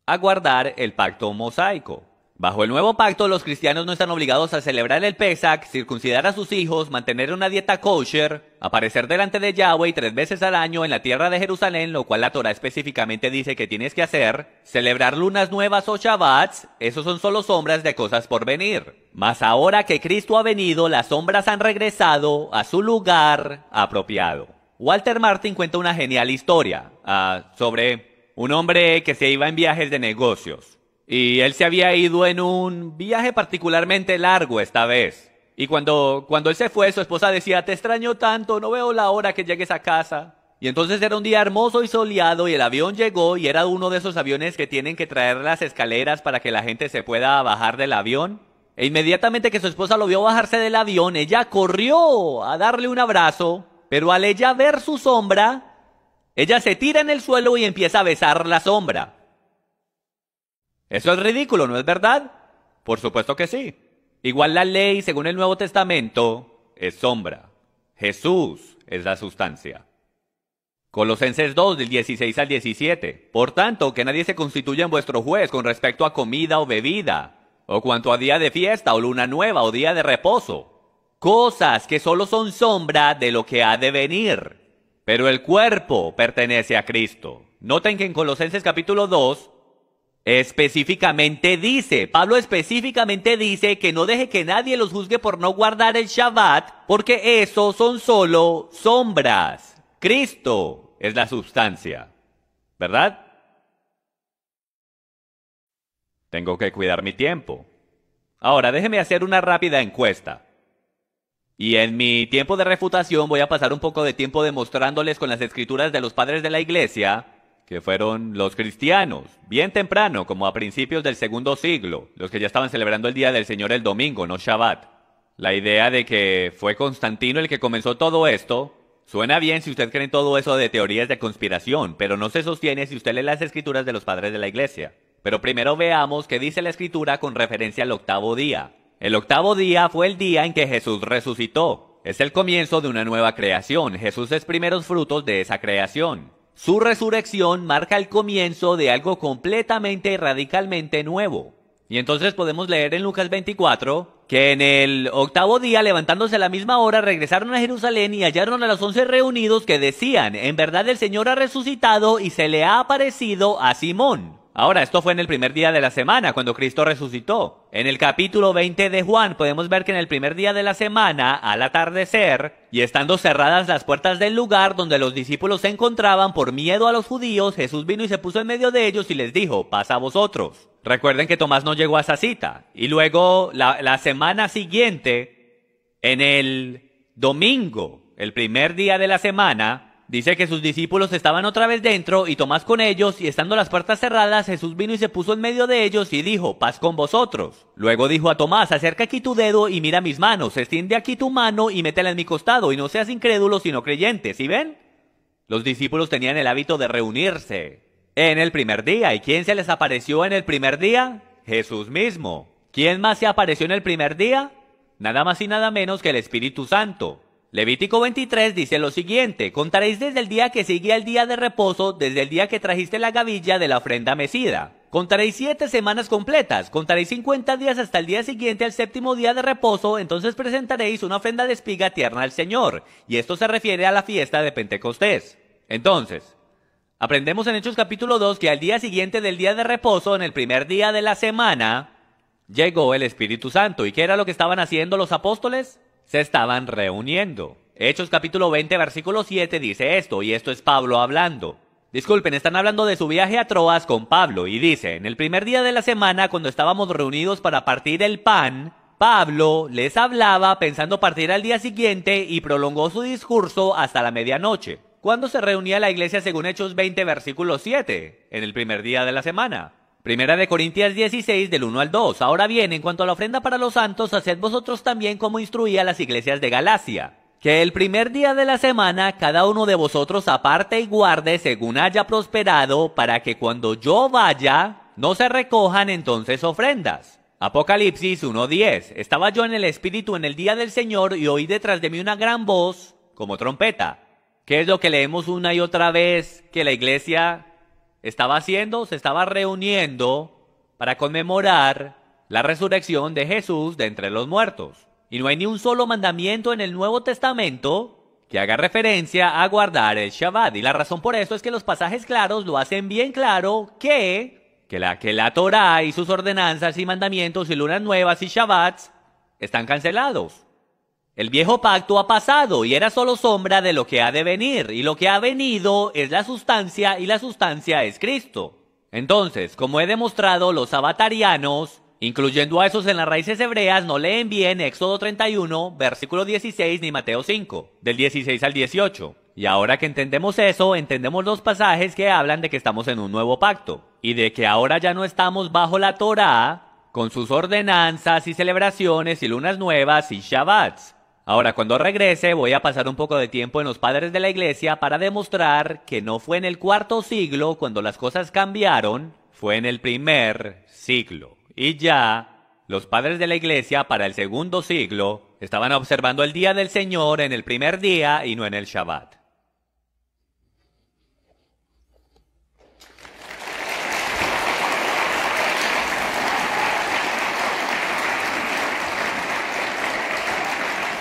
a guardar el pacto mosaico. Bajo el nuevo pacto, los cristianos no están obligados a celebrar el Pesach, circuncidar a sus hijos, mantener una dieta kosher, aparecer delante de Yahweh tres veces al año en la tierra de Jerusalén, lo cual la Torah específicamente dice que tienes que hacer, celebrar lunas nuevas o Shabbats, esos son solo sombras de cosas por venir. Mas ahora que Cristo ha venido, las sombras han regresado a su lugar apropiado. Walter Martin cuenta una genial historia ah, sobre un hombre que se iba en viajes de negocios. Y él se había ido en un viaje particularmente largo esta vez. Y cuando, cuando él se fue, su esposa decía, te extraño tanto, no veo la hora que llegues a casa. Y entonces era un día hermoso y soleado y el avión llegó y era uno de esos aviones que tienen que traer las escaleras para que la gente se pueda bajar del avión. E inmediatamente que su esposa lo vio bajarse del avión, ella corrió a darle un abrazo, pero al ella ver su sombra, ella se tira en el suelo y empieza a besar la sombra. Eso es ridículo, ¿no es verdad? Por supuesto que sí. Igual la ley, según el Nuevo Testamento, es sombra. Jesús es la sustancia. Colosenses 2 del 16 al 17. Por tanto, que nadie se constituya en vuestro juez con respecto a comida o bebida, o cuanto a día de fiesta o luna nueva o día de reposo. Cosas que solo son sombra de lo que ha de venir pero el cuerpo pertenece a Cristo. Noten que en Colosenses capítulo 2 específicamente dice, Pablo específicamente dice que no deje que nadie los juzgue por no guardar el Shabbat, porque eso son solo sombras. Cristo es la sustancia, ¿verdad? Tengo que cuidar mi tiempo. Ahora déjeme hacer una rápida encuesta. Y en mi tiempo de refutación voy a pasar un poco de tiempo demostrándoles con las escrituras de los padres de la iglesia, que fueron los cristianos, bien temprano, como a principios del segundo siglo, los que ya estaban celebrando el Día del Señor el domingo, no Shabbat. La idea de que fue Constantino el que comenzó todo esto, suena bien si usted cree en todo eso de teorías de conspiración, pero no se sostiene si usted lee las escrituras de los padres de la iglesia. Pero primero veamos qué dice la escritura con referencia al octavo día. El octavo día fue el día en que Jesús resucitó. Es el comienzo de una nueva creación. Jesús es primeros frutos de esa creación. Su resurrección marca el comienzo de algo completamente y radicalmente nuevo. Y entonces podemos leer en Lucas 24 que en el octavo día, levantándose a la misma hora, regresaron a Jerusalén y hallaron a los once reunidos que decían, en verdad el Señor ha resucitado y se le ha aparecido a Simón. Ahora, esto fue en el primer día de la semana, cuando Cristo resucitó. En el capítulo 20 de Juan podemos ver que en el primer día de la semana, al atardecer, y estando cerradas las puertas del lugar donde los discípulos se encontraban por miedo a los judíos, Jesús vino y se puso en medio de ellos y les dijo, pasa a vosotros. Recuerden que Tomás no llegó a esa cita. Y luego, la, la semana siguiente, en el domingo, el primer día de la semana, Dice que sus discípulos estaban otra vez dentro y Tomás con ellos, y estando las puertas cerradas, Jesús vino y se puso en medio de ellos y dijo, paz con vosotros. Luego dijo a Tomás, acerca aquí tu dedo y mira mis manos, extiende aquí tu mano y métela en mi costado, y no seas incrédulo sino creyente, ¿sí ven? Los discípulos tenían el hábito de reunirse en el primer día, ¿y quién se les apareció en el primer día? Jesús mismo. ¿Quién más se apareció en el primer día? Nada más y nada menos que el Espíritu Santo. Levítico 23 dice lo siguiente, contaréis desde el día que sigue al día de reposo, desde el día que trajiste la gavilla de la ofrenda mecida. Contaréis siete semanas completas, contaréis cincuenta días hasta el día siguiente al séptimo día de reposo, entonces presentaréis una ofrenda de espiga tierna al Señor, y esto se refiere a la fiesta de Pentecostés. Entonces, aprendemos en Hechos capítulo 2 que al día siguiente del día de reposo, en el primer día de la semana, llegó el Espíritu Santo, ¿y qué era lo que estaban haciendo los apóstoles? se estaban reuniendo. Hechos capítulo 20, versículo 7 dice esto, y esto es Pablo hablando. Disculpen, están hablando de su viaje a Troas con Pablo, y dice, en el primer día de la semana, cuando estábamos reunidos para partir el pan, Pablo les hablaba pensando partir al día siguiente y prolongó su discurso hasta la medianoche. ¿Cuándo se reunía la iglesia según Hechos 20, versículo 7? En el primer día de la semana. Primera de Corintias 16 del 1 al 2. Ahora bien, en cuanto a la ofrenda para los santos, haced vosotros también como instruía las iglesias de Galacia. Que el primer día de la semana cada uno de vosotros aparte y guarde según haya prosperado, para que cuando yo vaya no se recojan entonces ofrendas. Apocalipsis 1.10. Estaba yo en el Espíritu en el día del Señor y oí detrás de mí una gran voz como trompeta. ¿Qué es lo que leemos una y otra vez que la iglesia estaba haciendo, se estaba reuniendo para conmemorar la resurrección de Jesús de entre los muertos. Y no hay ni un solo mandamiento en el Nuevo Testamento que haga referencia a guardar el Shabbat. Y la razón por eso es que los pasajes claros lo hacen bien claro que, que la, que la Torah y sus ordenanzas y mandamientos y lunas nuevas y Shabbats están cancelados. El viejo pacto ha pasado y era solo sombra de lo que ha de venir, y lo que ha venido es la sustancia y la sustancia es Cristo. Entonces, como he demostrado, los sabatarianos, incluyendo a esos en las raíces hebreas, no leen bien Éxodo 31, versículo 16 ni Mateo 5, del 16 al 18. Y ahora que entendemos eso, entendemos los pasajes que hablan de que estamos en un nuevo pacto, y de que ahora ya no estamos bajo la Torah, con sus ordenanzas y celebraciones y lunas nuevas y Shabbats Ahora, cuando regrese, voy a pasar un poco de tiempo en los padres de la iglesia para demostrar que no fue en el cuarto siglo cuando las cosas cambiaron, fue en el primer siglo. Y ya, los padres de la iglesia para el segundo siglo estaban observando el día del Señor en el primer día y no en el Shabbat.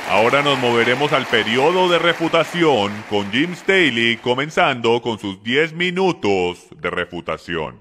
Ahora nos moveremos al periodo de refutación con Jim Staley comenzando con sus 10 minutos de refutación.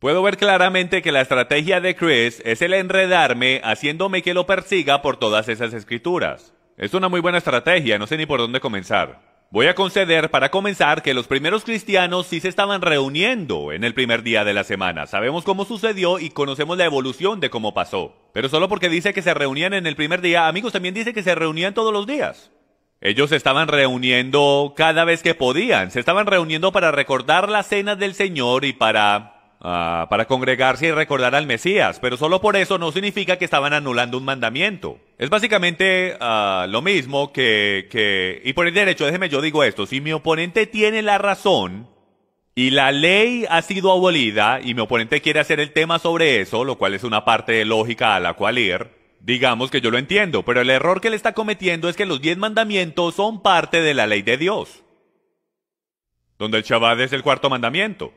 Puedo ver claramente que la estrategia de Chris es el enredarme haciéndome que lo persiga por todas esas escrituras. Es una muy buena estrategia, no sé ni por dónde comenzar. Voy a conceder para comenzar que los primeros cristianos sí se estaban reuniendo en el primer día de la semana. Sabemos cómo sucedió y conocemos la evolución de cómo pasó. Pero solo porque dice que se reunían en el primer día, amigos, también dice que se reunían todos los días. Ellos se estaban reuniendo cada vez que podían, se estaban reuniendo para recordar la cena del Señor y para Ah, para congregarse y recordar al Mesías, pero solo por eso no significa que estaban anulando un mandamiento. Es básicamente ah, lo mismo que, y por el derecho, déjeme yo digo esto, si mi oponente tiene la razón y la ley ha sido abolida y mi oponente quiere hacer el tema sobre eso, lo cual es una parte lógica a la cual ir, digamos que yo lo entiendo, pero el error que le está cometiendo es que los diez mandamientos son parte de la ley de Dios donde el Shabbat es el cuarto mandamiento.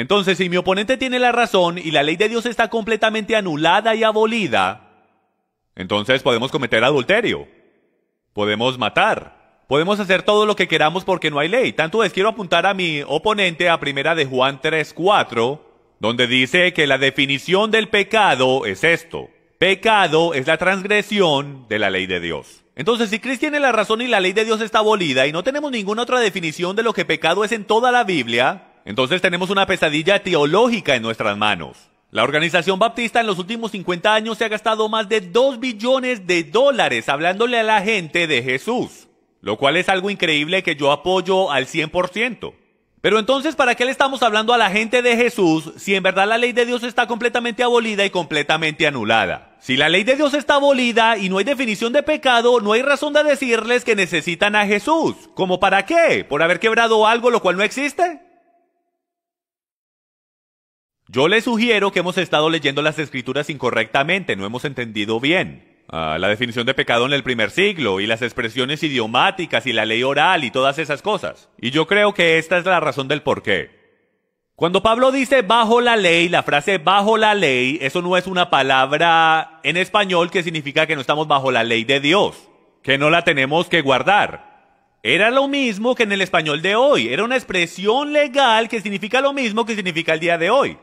Entonces, si mi oponente tiene la razón y la ley de Dios está completamente anulada y abolida, entonces podemos cometer adulterio, podemos matar, podemos hacer todo lo que queramos porque no hay ley. Tanto es, quiero apuntar a mi oponente a primera de Juan 3.4, donde dice que la definición del pecado es esto. Pecado es la transgresión de la ley de Dios. Entonces, si Cristo tiene la razón y la ley de Dios está abolida y no tenemos ninguna otra definición de lo que pecado es en toda la Biblia, entonces tenemos una pesadilla teológica en nuestras manos. La organización baptista en los últimos 50 años se ha gastado más de 2 billones de dólares hablándole a la gente de Jesús, lo cual es algo increíble que yo apoyo al 100%. Pero entonces, ¿para qué le estamos hablando a la gente de Jesús si en verdad la ley de Dios está completamente abolida y completamente anulada? Si la ley de Dios está abolida y no hay definición de pecado, no hay razón de decirles que necesitan a Jesús. ¿Como para qué? ¿Por haber quebrado algo lo cual no existe? Yo le sugiero que hemos estado leyendo las escrituras incorrectamente, no hemos entendido bien. Ah, la definición de pecado en el primer siglo y las expresiones idiomáticas y la ley oral y todas esas cosas. Y yo creo que esta es la razón del porqué. Cuando Pablo dice bajo la ley, la frase bajo la ley, eso no es una palabra en español que significa que no estamos bajo la ley de Dios, que no la tenemos que guardar. Era lo mismo que en el español de hoy, era una expresión legal que significa lo mismo que significa el día de hoy.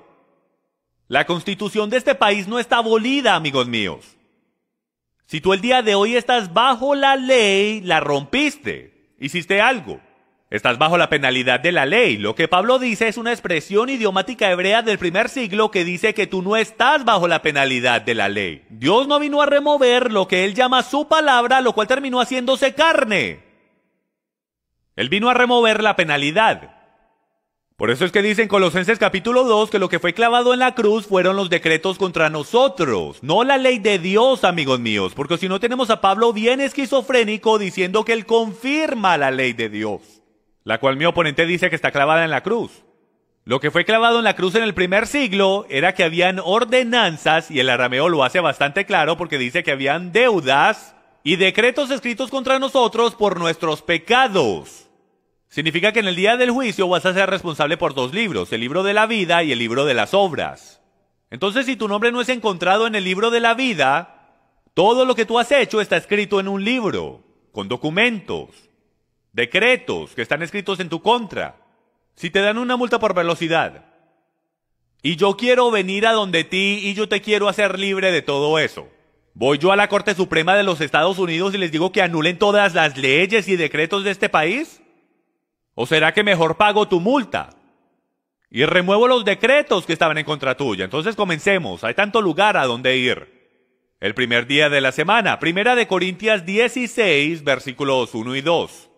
La constitución de este país no está abolida, amigos míos. Si tú el día de hoy estás bajo la ley, la rompiste, hiciste algo. Estás bajo la penalidad de la ley. Lo que Pablo dice es una expresión idiomática hebrea del primer siglo que dice que tú no estás bajo la penalidad de la ley. Dios no vino a remover lo que él llama su palabra, lo cual terminó haciéndose carne. Él vino a remover la penalidad. Por eso es que dicen Colosenses capítulo 2 que lo que fue clavado en la cruz fueron los decretos contra nosotros, no la ley de Dios, amigos míos, porque si no tenemos a Pablo bien esquizofrénico diciendo que él confirma la ley de Dios, la cual mi oponente dice que está clavada en la cruz. Lo que fue clavado en la cruz en el primer siglo era que habían ordenanzas, y el arameo lo hace bastante claro porque dice que habían deudas y decretos escritos contra nosotros por nuestros pecados. Significa que en el día del juicio vas a ser responsable por dos libros, el libro de la vida y el libro de las obras. Entonces, si tu nombre no es encontrado en el libro de la vida, todo lo que tú has hecho está escrito en un libro, con documentos, decretos que están escritos en tu contra. Si te dan una multa por velocidad, y yo quiero venir a donde ti y yo te quiero hacer libre de todo eso. Voy yo a la Corte Suprema de los Estados Unidos y les digo que anulen todas las leyes y decretos de este país. ¿O será que mejor pago tu multa? Y remuevo los decretos que estaban en contra tuya. Entonces comencemos. Hay tanto lugar a donde ir. El primer día de la semana, primera de Corintias 16, versículos 1 y 2.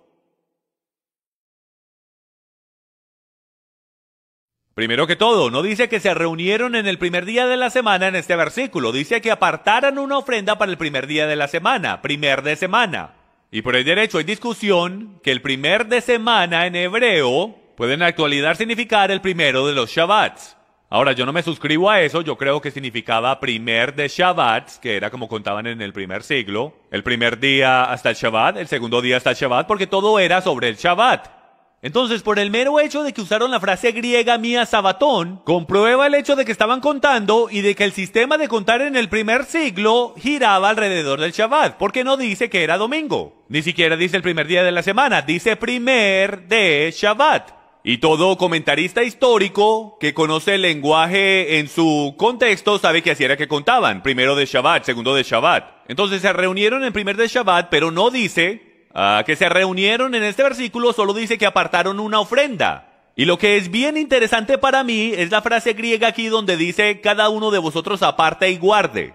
Primero que todo, no dice que se reunieron en el primer día de la semana en este versículo, dice que apartaran una ofrenda para el primer día de la semana, primer de semana. Y por el derecho hay discusión que el primer de semana en hebreo puede en la actualidad significar el primero de los Shabbats. Ahora, yo no me suscribo a eso, yo creo que significaba primer de Shabbats, que era como contaban en el primer siglo, el primer día hasta el Shabbat, el segundo día hasta el Shabbat, porque todo era sobre el Shabbat. Entonces, por el mero hecho de que usaron la frase griega mía sabatón, comprueba el hecho de que estaban contando y de que el sistema de contar en el primer siglo giraba alrededor del Shabbat, porque no dice que era domingo. Ni siquiera dice el primer día de la semana, dice primer de Shabbat. Y todo comentarista histórico que conoce el lenguaje en su contexto sabe que así era que contaban, primero de Shabbat, segundo de Shabbat. Entonces se reunieron en primer de Shabbat, pero no dice Ah, que se reunieron en este versículo solo dice que apartaron una ofrenda. Y lo que es bien interesante para mí es la frase griega aquí donde dice cada uno de vosotros aparte y guarde.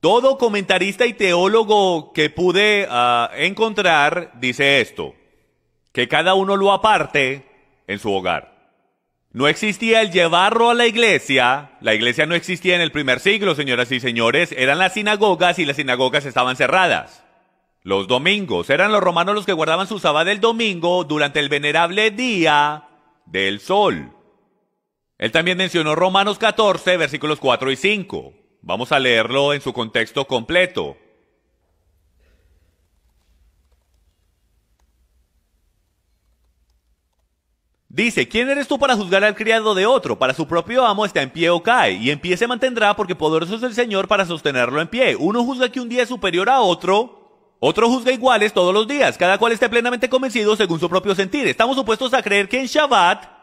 Todo comentarista y teólogo que pude ah, encontrar dice esto, que cada uno lo aparte en su hogar. No existía el llevarlo a la iglesia. La iglesia no existía en el primer siglo, señoras y señores. Eran las sinagogas y las sinagogas estaban cerradas. Los domingos. Eran los romanos los que guardaban su sábado el domingo durante el venerable día del sol. Él también mencionó Romanos 14, versículos 4 y 5. Vamos a leerlo en su contexto completo. Dice, ¿quién eres tú para juzgar al criado de otro? Para su propio amo está en pie o cae, y en pie se mantendrá porque poderoso es el Señor para sostenerlo en pie. Uno juzga que un día es superior a otro, otro juzga iguales todos los días, cada cual esté plenamente convencido según su propio sentir. Estamos supuestos a creer que en Shabbat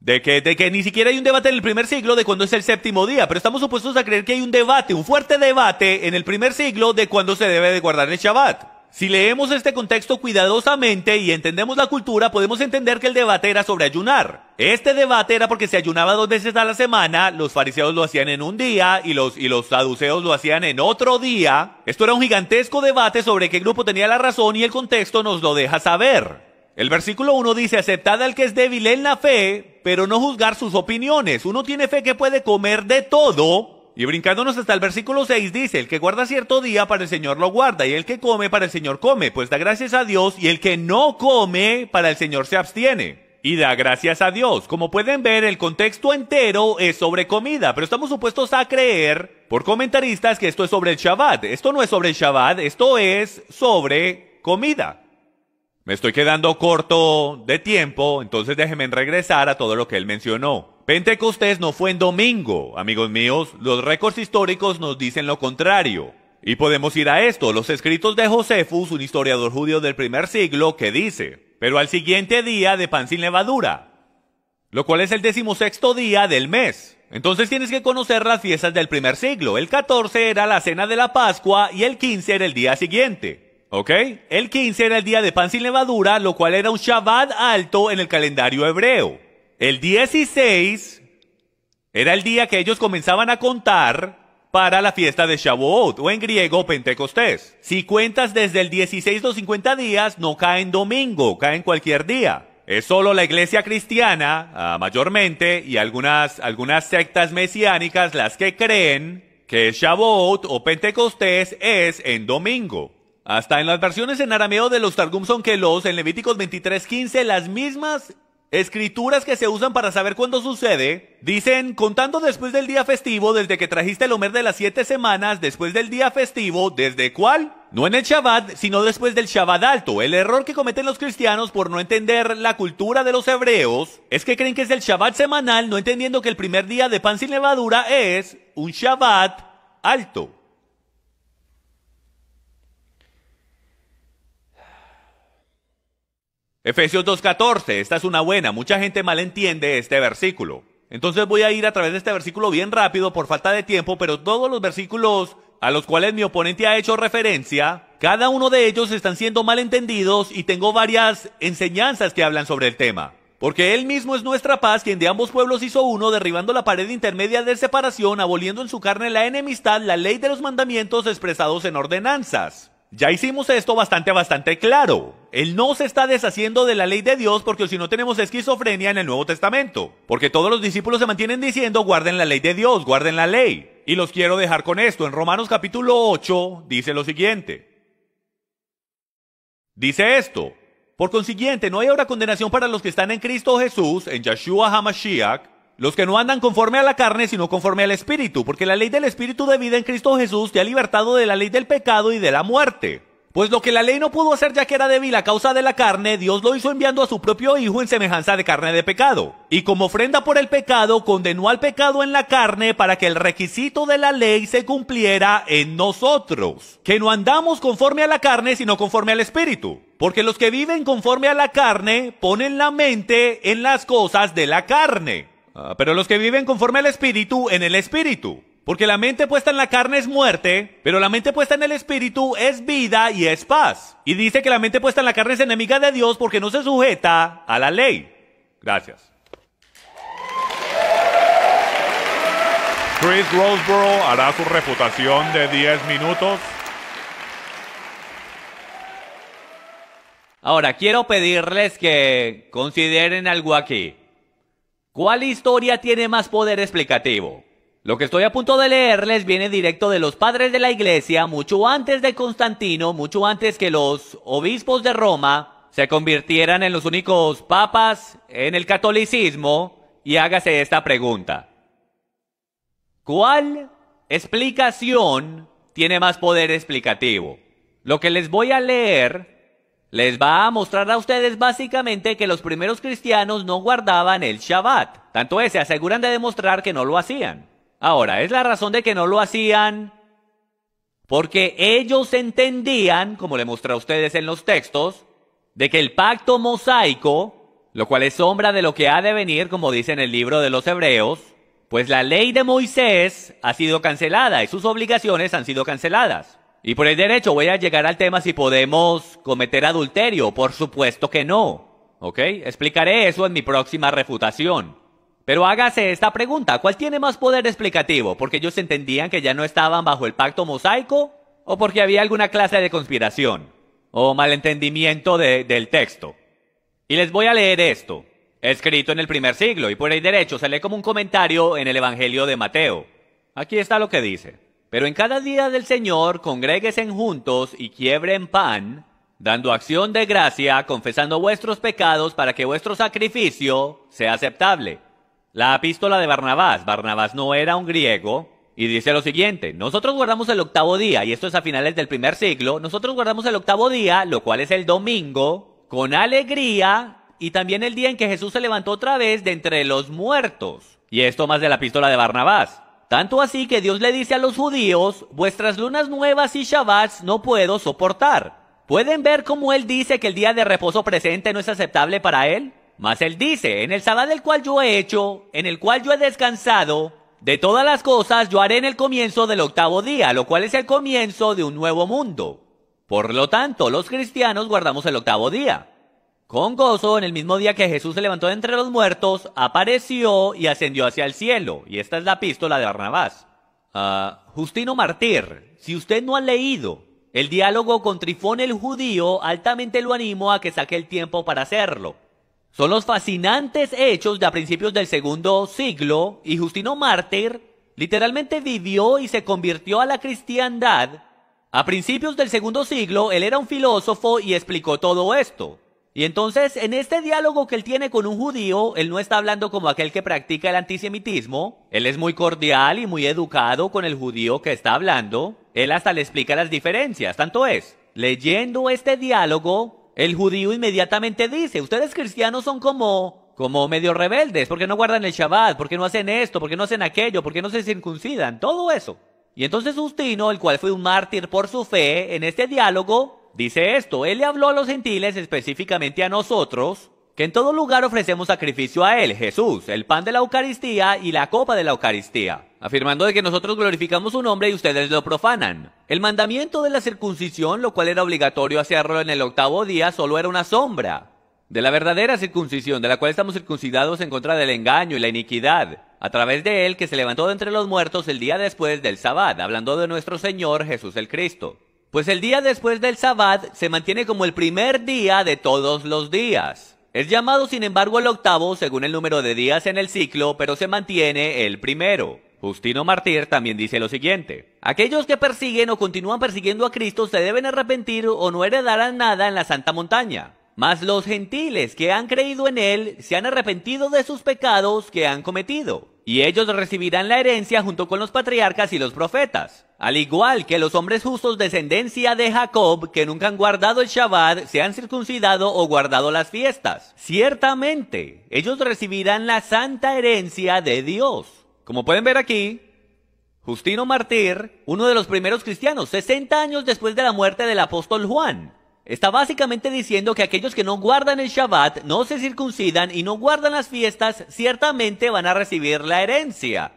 de que, de que ni siquiera hay un debate en el primer siglo de cuándo es el séptimo día, pero estamos supuestos a creer que hay un debate, un fuerte debate en el primer siglo de cuándo se debe de guardar el Shabbat. Si leemos este contexto cuidadosamente y entendemos la cultura, podemos entender que el debate era sobre ayunar. Este debate era porque se ayunaba dos veces a la semana, los fariseos lo hacían en un día y los, y los saduceos lo hacían en otro día. Esto era un gigantesco debate sobre qué grupo tenía la razón y el contexto nos lo deja saber. El versículo 1 dice, aceptad al que es débil en la fe, pero no juzgar sus opiniones. Uno tiene fe que puede comer de todo, y brincándonos hasta el versículo 6 dice, el que guarda cierto día para el Señor lo guarda, y el que come para el Señor come, pues da gracias a Dios, y el que no come para el Señor se abstiene. Y da gracias a Dios. Como pueden ver, el contexto entero es sobre comida, pero estamos supuestos a creer por comentaristas que esto es sobre el Shabbat. Esto no es sobre el Shabbat, esto es sobre comida. Me estoy quedando corto de tiempo, entonces déjenme regresar a todo lo que él mencionó. Pentecostés no fue en domingo, amigos míos, los récords históricos nos dicen lo contrario. Y podemos ir a esto, los escritos de Josefus, un historiador judío del primer siglo, que dice, pero al siguiente día de pan sin levadura, lo cual es el decimosexto día del mes. Entonces tienes que conocer las fiestas del primer siglo. El 14 era la cena de la Pascua y el 15 era el día siguiente. ¿Ok? El 15 era el día de pan sin levadura, lo cual era un Shabbat alto en el calendario hebreo el 16 era el día que ellos comenzaban a contar para la fiesta de Shavuot, o en griego Pentecostés. Si cuentas desde el 16 los 50 días, no caen domingo, caen cualquier día. Es solo la iglesia cristiana, ah, mayormente, y algunas, algunas sectas mesiánicas las que creen que Shavuot o Pentecostés es en domingo. Hasta en las versiones en arameo de los Targum son que los en Levíticos 23:15 las mismas Escrituras que se usan para saber cuándo sucede, dicen, contando después del día festivo, desde que trajiste el Omer de las siete semanas, después del día festivo, ¿desde cuál? No en el Shabbat, sino después del Shabbat alto. El error que cometen los cristianos por no entender la cultura de los hebreos es que creen que es el Shabbat semanal, no entendiendo que el primer día de pan sin levadura es un Shabbat alto. Efesios 2.14, esta es una buena, mucha gente mal entiende este versículo. Entonces voy a ir a través de este versículo bien rápido por falta de tiempo, pero todos los versículos a los cuales mi oponente ha hecho referencia, cada uno de ellos están siendo malentendidos y tengo varias enseñanzas que hablan sobre el tema. Porque Él mismo es nuestra paz, quien de ambos pueblos hizo uno, derribando la pared intermedia de separación, aboliendo en su carne la enemistad, la ley de los mandamientos expresados en ordenanzas. Ya hicimos esto bastante, bastante claro. Él no se está deshaciendo de la ley de Dios porque si no tenemos esquizofrenia en el Nuevo Testamento. Porque todos los discípulos se mantienen diciendo guarden la ley de Dios, guarden la ley. Y los quiero dejar con esto. En Romanos capítulo 8 dice lo siguiente. Dice esto. Por consiguiente, no hay ahora condenación para los que están en Cristo Jesús, en Yeshua HaMashiach, los que no andan conforme a la carne, sino conforme al Espíritu, porque la ley del Espíritu de vida en Cristo Jesús te ha libertado de la ley del pecado y de la muerte. Pues lo que la ley no pudo hacer ya que era débil a causa de la carne, Dios lo hizo enviando a su propio Hijo en semejanza de carne de pecado. Y como ofrenda por el pecado, condenó al pecado en la carne para que el requisito de la ley se cumpliera en nosotros. Que no andamos conforme a la carne, sino conforme al Espíritu. Porque los que viven conforme a la carne ponen la mente en las cosas de la carne. Ah, pero los que viven conforme al Espíritu, en el Espíritu. Porque la mente puesta en la carne es muerte, pero la mente puesta en el espíritu es vida y es paz. Y dice que la mente puesta en la carne es enemiga de Dios porque no se sujeta a la ley. Gracias. Chris Roseboro hará su reputación de 10 minutos. Ahora, quiero pedirles que consideren algo aquí. ¿Cuál historia tiene más poder explicativo? Lo que estoy a punto de leerles viene directo de los padres de la iglesia mucho antes de Constantino, mucho antes que los obispos de Roma se convirtieran en los únicos papas en el catolicismo y hágase esta pregunta. ¿Cuál explicación tiene más poder explicativo? Lo que les voy a leer les va a mostrar a ustedes básicamente que los primeros cristianos no guardaban el Shabbat, tanto es, se aseguran de demostrar que no lo hacían. Ahora, es la razón de que no lo hacían porque ellos entendían, como le mostré a ustedes en los textos, de que el pacto mosaico, lo cual es sombra de lo que ha de venir, como dice en el libro de los Hebreos, pues la ley de Moisés ha sido cancelada y sus obligaciones han sido canceladas. Y por el derecho voy a llegar al tema si podemos cometer adulterio. Por supuesto que no. ¿Ok? Explicaré eso en mi próxima refutación. Pero hágase esta pregunta, ¿cuál tiene más poder explicativo? ¿Porque ellos entendían que ya no estaban bajo el pacto mosaico? ¿O porque había alguna clase de conspiración? ¿O malentendimiento del texto? Y les voy a leer esto, escrito en el primer siglo, y por el derecho se lee como un comentario en el Evangelio de Mateo. Aquí está lo que dice. Pero en cada día del Señor en juntos y quiebren pan, dando acción de gracia, confesando vuestros pecados para que vuestro sacrificio sea aceptable la epístola de Barnabás. Barnabás no era un griego. Y dice lo siguiente, nosotros guardamos el octavo día, y esto es a finales del primer siglo, nosotros guardamos el octavo día, lo cual es el domingo, con alegría, y también el día en que Jesús se levantó otra vez de entre los muertos. Y esto más de la epístola de Barnabás. Tanto así que Dios le dice a los judíos, vuestras lunas nuevas y Shabbats no puedo soportar. ¿Pueden ver cómo Él dice que el día de reposo presente no es aceptable para Él? Mas él dice, en el sábado del cual yo he hecho, en el cual yo he descansado, de todas las cosas yo haré en el comienzo del octavo día, lo cual es el comienzo de un nuevo mundo. Por lo tanto, los cristianos guardamos el octavo día. Con gozo, en el mismo día que Jesús se levantó de entre los muertos, apareció y ascendió hacia el cielo. Y esta es la epístola de Barnabás. Ah, Justino Martir, si usted no ha leído el diálogo con Trifón el judío, altamente lo animo a que saque el tiempo para hacerlo. Son los fascinantes hechos de a principios del segundo siglo y Justino Mártir literalmente vivió y se convirtió a la cristiandad. A principios del segundo siglo él era un filósofo y explicó todo esto. Y entonces, en este diálogo que él tiene con un judío, él no está hablando como aquel que practica el antisemitismo, él es muy cordial y muy educado con el judío que está hablando, él hasta le explica las diferencias, tanto es. Leyendo este diálogo, el judío inmediatamente dice, ustedes cristianos son como, como medio rebeldes, porque no guardan el Shabbat, porque no hacen esto, porque no hacen aquello, porque no se circuncidan, todo eso. Y entonces Justino, el cual fue un mártir por su fe, en este diálogo dice esto, él le habló a los gentiles, específicamente a nosotros, que en todo lugar ofrecemos sacrificio a Él, Jesús, el pan de la Eucaristía y la copa de la Eucaristía, afirmando de que nosotros glorificamos su nombre y ustedes lo profanan. El mandamiento de la circuncisión, lo cual era obligatorio hacerlo en el octavo día, solo era una sombra de la verdadera circuncisión, de la cual estamos circuncidados en contra del engaño y la iniquidad, a través de Él que se levantó de entre los muertos el día después del Sabbat, hablando de nuestro Señor Jesús el Cristo. Pues el día después del Sabbat se mantiene como el primer día de todos los días. Es llamado sin embargo el octavo según el número de días en el ciclo, pero se mantiene el primero. Justino Martir también dice lo siguiente, aquellos que persiguen o continúan persiguiendo a Cristo se deben arrepentir o no heredarán nada en la Santa Montaña. Mas los gentiles que han creído en Él se han arrepentido de sus pecados que han cometido y ellos recibirán la herencia junto con los patriarcas y los profetas. Al igual que los hombres justos descendencia de Jacob, que nunca han guardado el Shabbat, se han circuncidado o guardado las fiestas. Ciertamente, ellos recibirán la santa herencia de Dios. Como pueden ver aquí, Justino Martir, uno de los primeros cristianos, 60 años después de la muerte del apóstol Juan, Está básicamente diciendo que aquellos que no guardan el Shabbat, no se circuncidan y no guardan las fiestas, ciertamente van a recibir la herencia.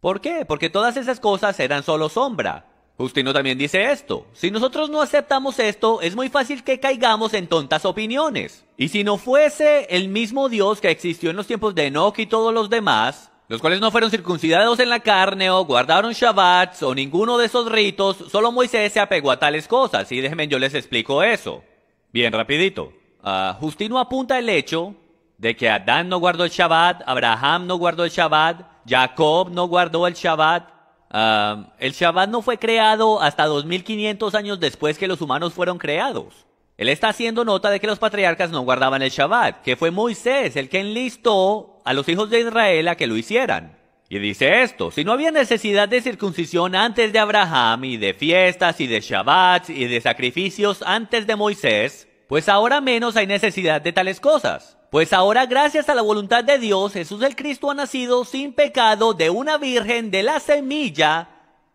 ¿Por qué? Porque todas esas cosas eran solo sombra. Justino también dice esto. Si nosotros no aceptamos esto, es muy fácil que caigamos en tontas opiniones. Y si no fuese el mismo Dios que existió en los tiempos de Enoch y todos los demás, los cuales no fueron circuncidados en la carne o guardaron Shabbat o ninguno de esos ritos, solo Moisés se apegó a tales cosas, y déjenme yo les explico eso. Bien rapidito. Ah, Justino apunta el hecho de que Adán no guardó el Shabbat, Abraham no guardó el Shabbat, Jacob no guardó el Shabbat. Ah, el Shabbat no fue creado hasta 2500 años después que los humanos fueron creados. Él está haciendo nota de que los patriarcas no guardaban el Shabbat, que fue Moisés el que enlistó a los hijos de Israel a que lo hicieran. Y dice esto, si no había necesidad de circuncisión antes de Abraham y de fiestas y de Shabbat, y de sacrificios antes de Moisés, pues ahora menos hay necesidad de tales cosas. Pues ahora gracias a la voluntad de Dios, Jesús el Cristo ha nacido sin pecado de una virgen de la semilla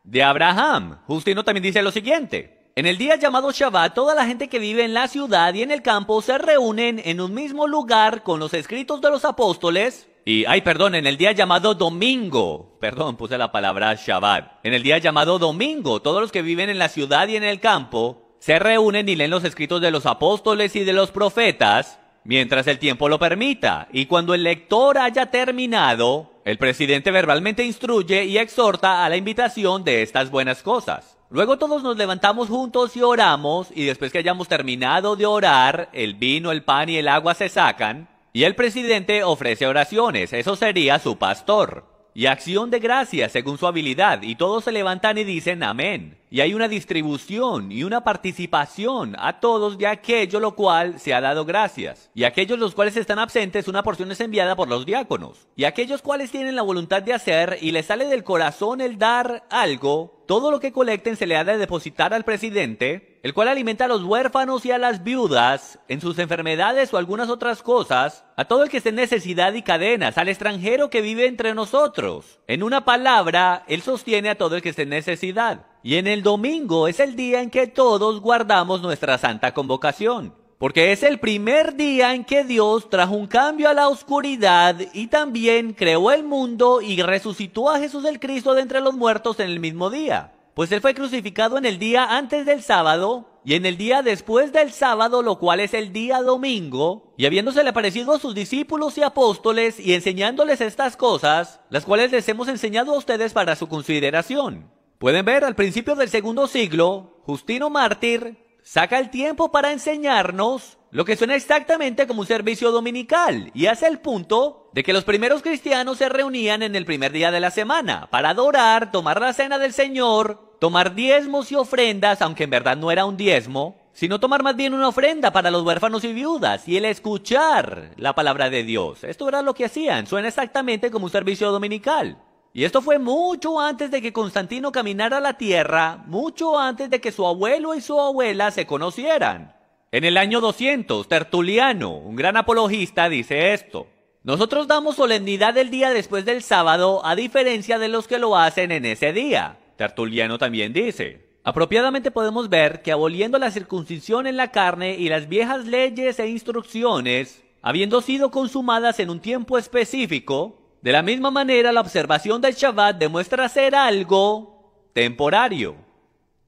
de Abraham. Justino también dice lo siguiente, en el día llamado Shabbat, toda la gente que vive en la ciudad y en el campo se reúnen en un mismo lugar con los escritos de los apóstoles. Y, ay, perdón, en el día llamado domingo, perdón, puse la palabra Shabbat. En el día llamado domingo, todos los que viven en la ciudad y en el campo se reúnen y leen los escritos de los apóstoles y de los profetas mientras el tiempo lo permita. Y cuando el lector haya terminado, el presidente verbalmente instruye y exhorta a la invitación de estas buenas cosas. Luego todos nos levantamos juntos y oramos, y después que hayamos terminado de orar, el vino, el pan y el agua se sacan, y el presidente ofrece oraciones, eso sería su pastor y acción de gracias según su habilidad, y todos se levantan y dicen amén. Y hay una distribución y una participación a todos de aquello lo cual se ha dado gracias. Y aquellos los cuales están absentes, una porción es enviada por los diáconos. Y aquellos cuales tienen la voluntad de hacer y les sale del corazón el dar algo, todo lo que colecten se le ha de depositar al presidente, el cual alimenta a los huérfanos y a las viudas en sus enfermedades o algunas otras cosas, a todo el que esté en necesidad y cadenas, al extranjero que vive entre nosotros. En una palabra, Él sostiene a todo el que esté en necesidad. Y en el domingo es el día en que todos guardamos nuestra santa convocación. Porque es el primer día en que Dios trajo un cambio a la oscuridad y también creó el mundo y resucitó a Jesús el Cristo de entre los muertos en el mismo día. Pues él fue crucificado en el día antes del sábado y en el día después del sábado, lo cual es el día domingo, y habiéndosele aparecido a sus discípulos y apóstoles y enseñándoles estas cosas, las cuales les hemos enseñado a ustedes para su consideración. Pueden ver al principio del segundo siglo, Justino Mártir saca el tiempo para enseñarnos lo que suena exactamente como un servicio dominical y hace el punto de que los primeros cristianos se reunían en el primer día de la semana para adorar, tomar la cena del Señor, tomar diezmos y ofrendas, aunque en verdad no era un diezmo, sino tomar más bien una ofrenda para los huérfanos y viudas y el escuchar la palabra de Dios. Esto era lo que hacían, suena exactamente como un servicio dominical. Y esto fue mucho antes de que Constantino caminara a la tierra, mucho antes de que su abuelo y su abuela se conocieran. En el año 200, Tertuliano, un gran apologista, dice esto. Nosotros damos solemnidad el día después del sábado, a diferencia de los que lo hacen en ese día. Tertuliano también dice. Apropiadamente podemos ver que aboliendo la circuncisión en la carne y las viejas leyes e instrucciones, habiendo sido consumadas en un tiempo específico, de la misma manera la observación del Shabbat demuestra ser algo temporario,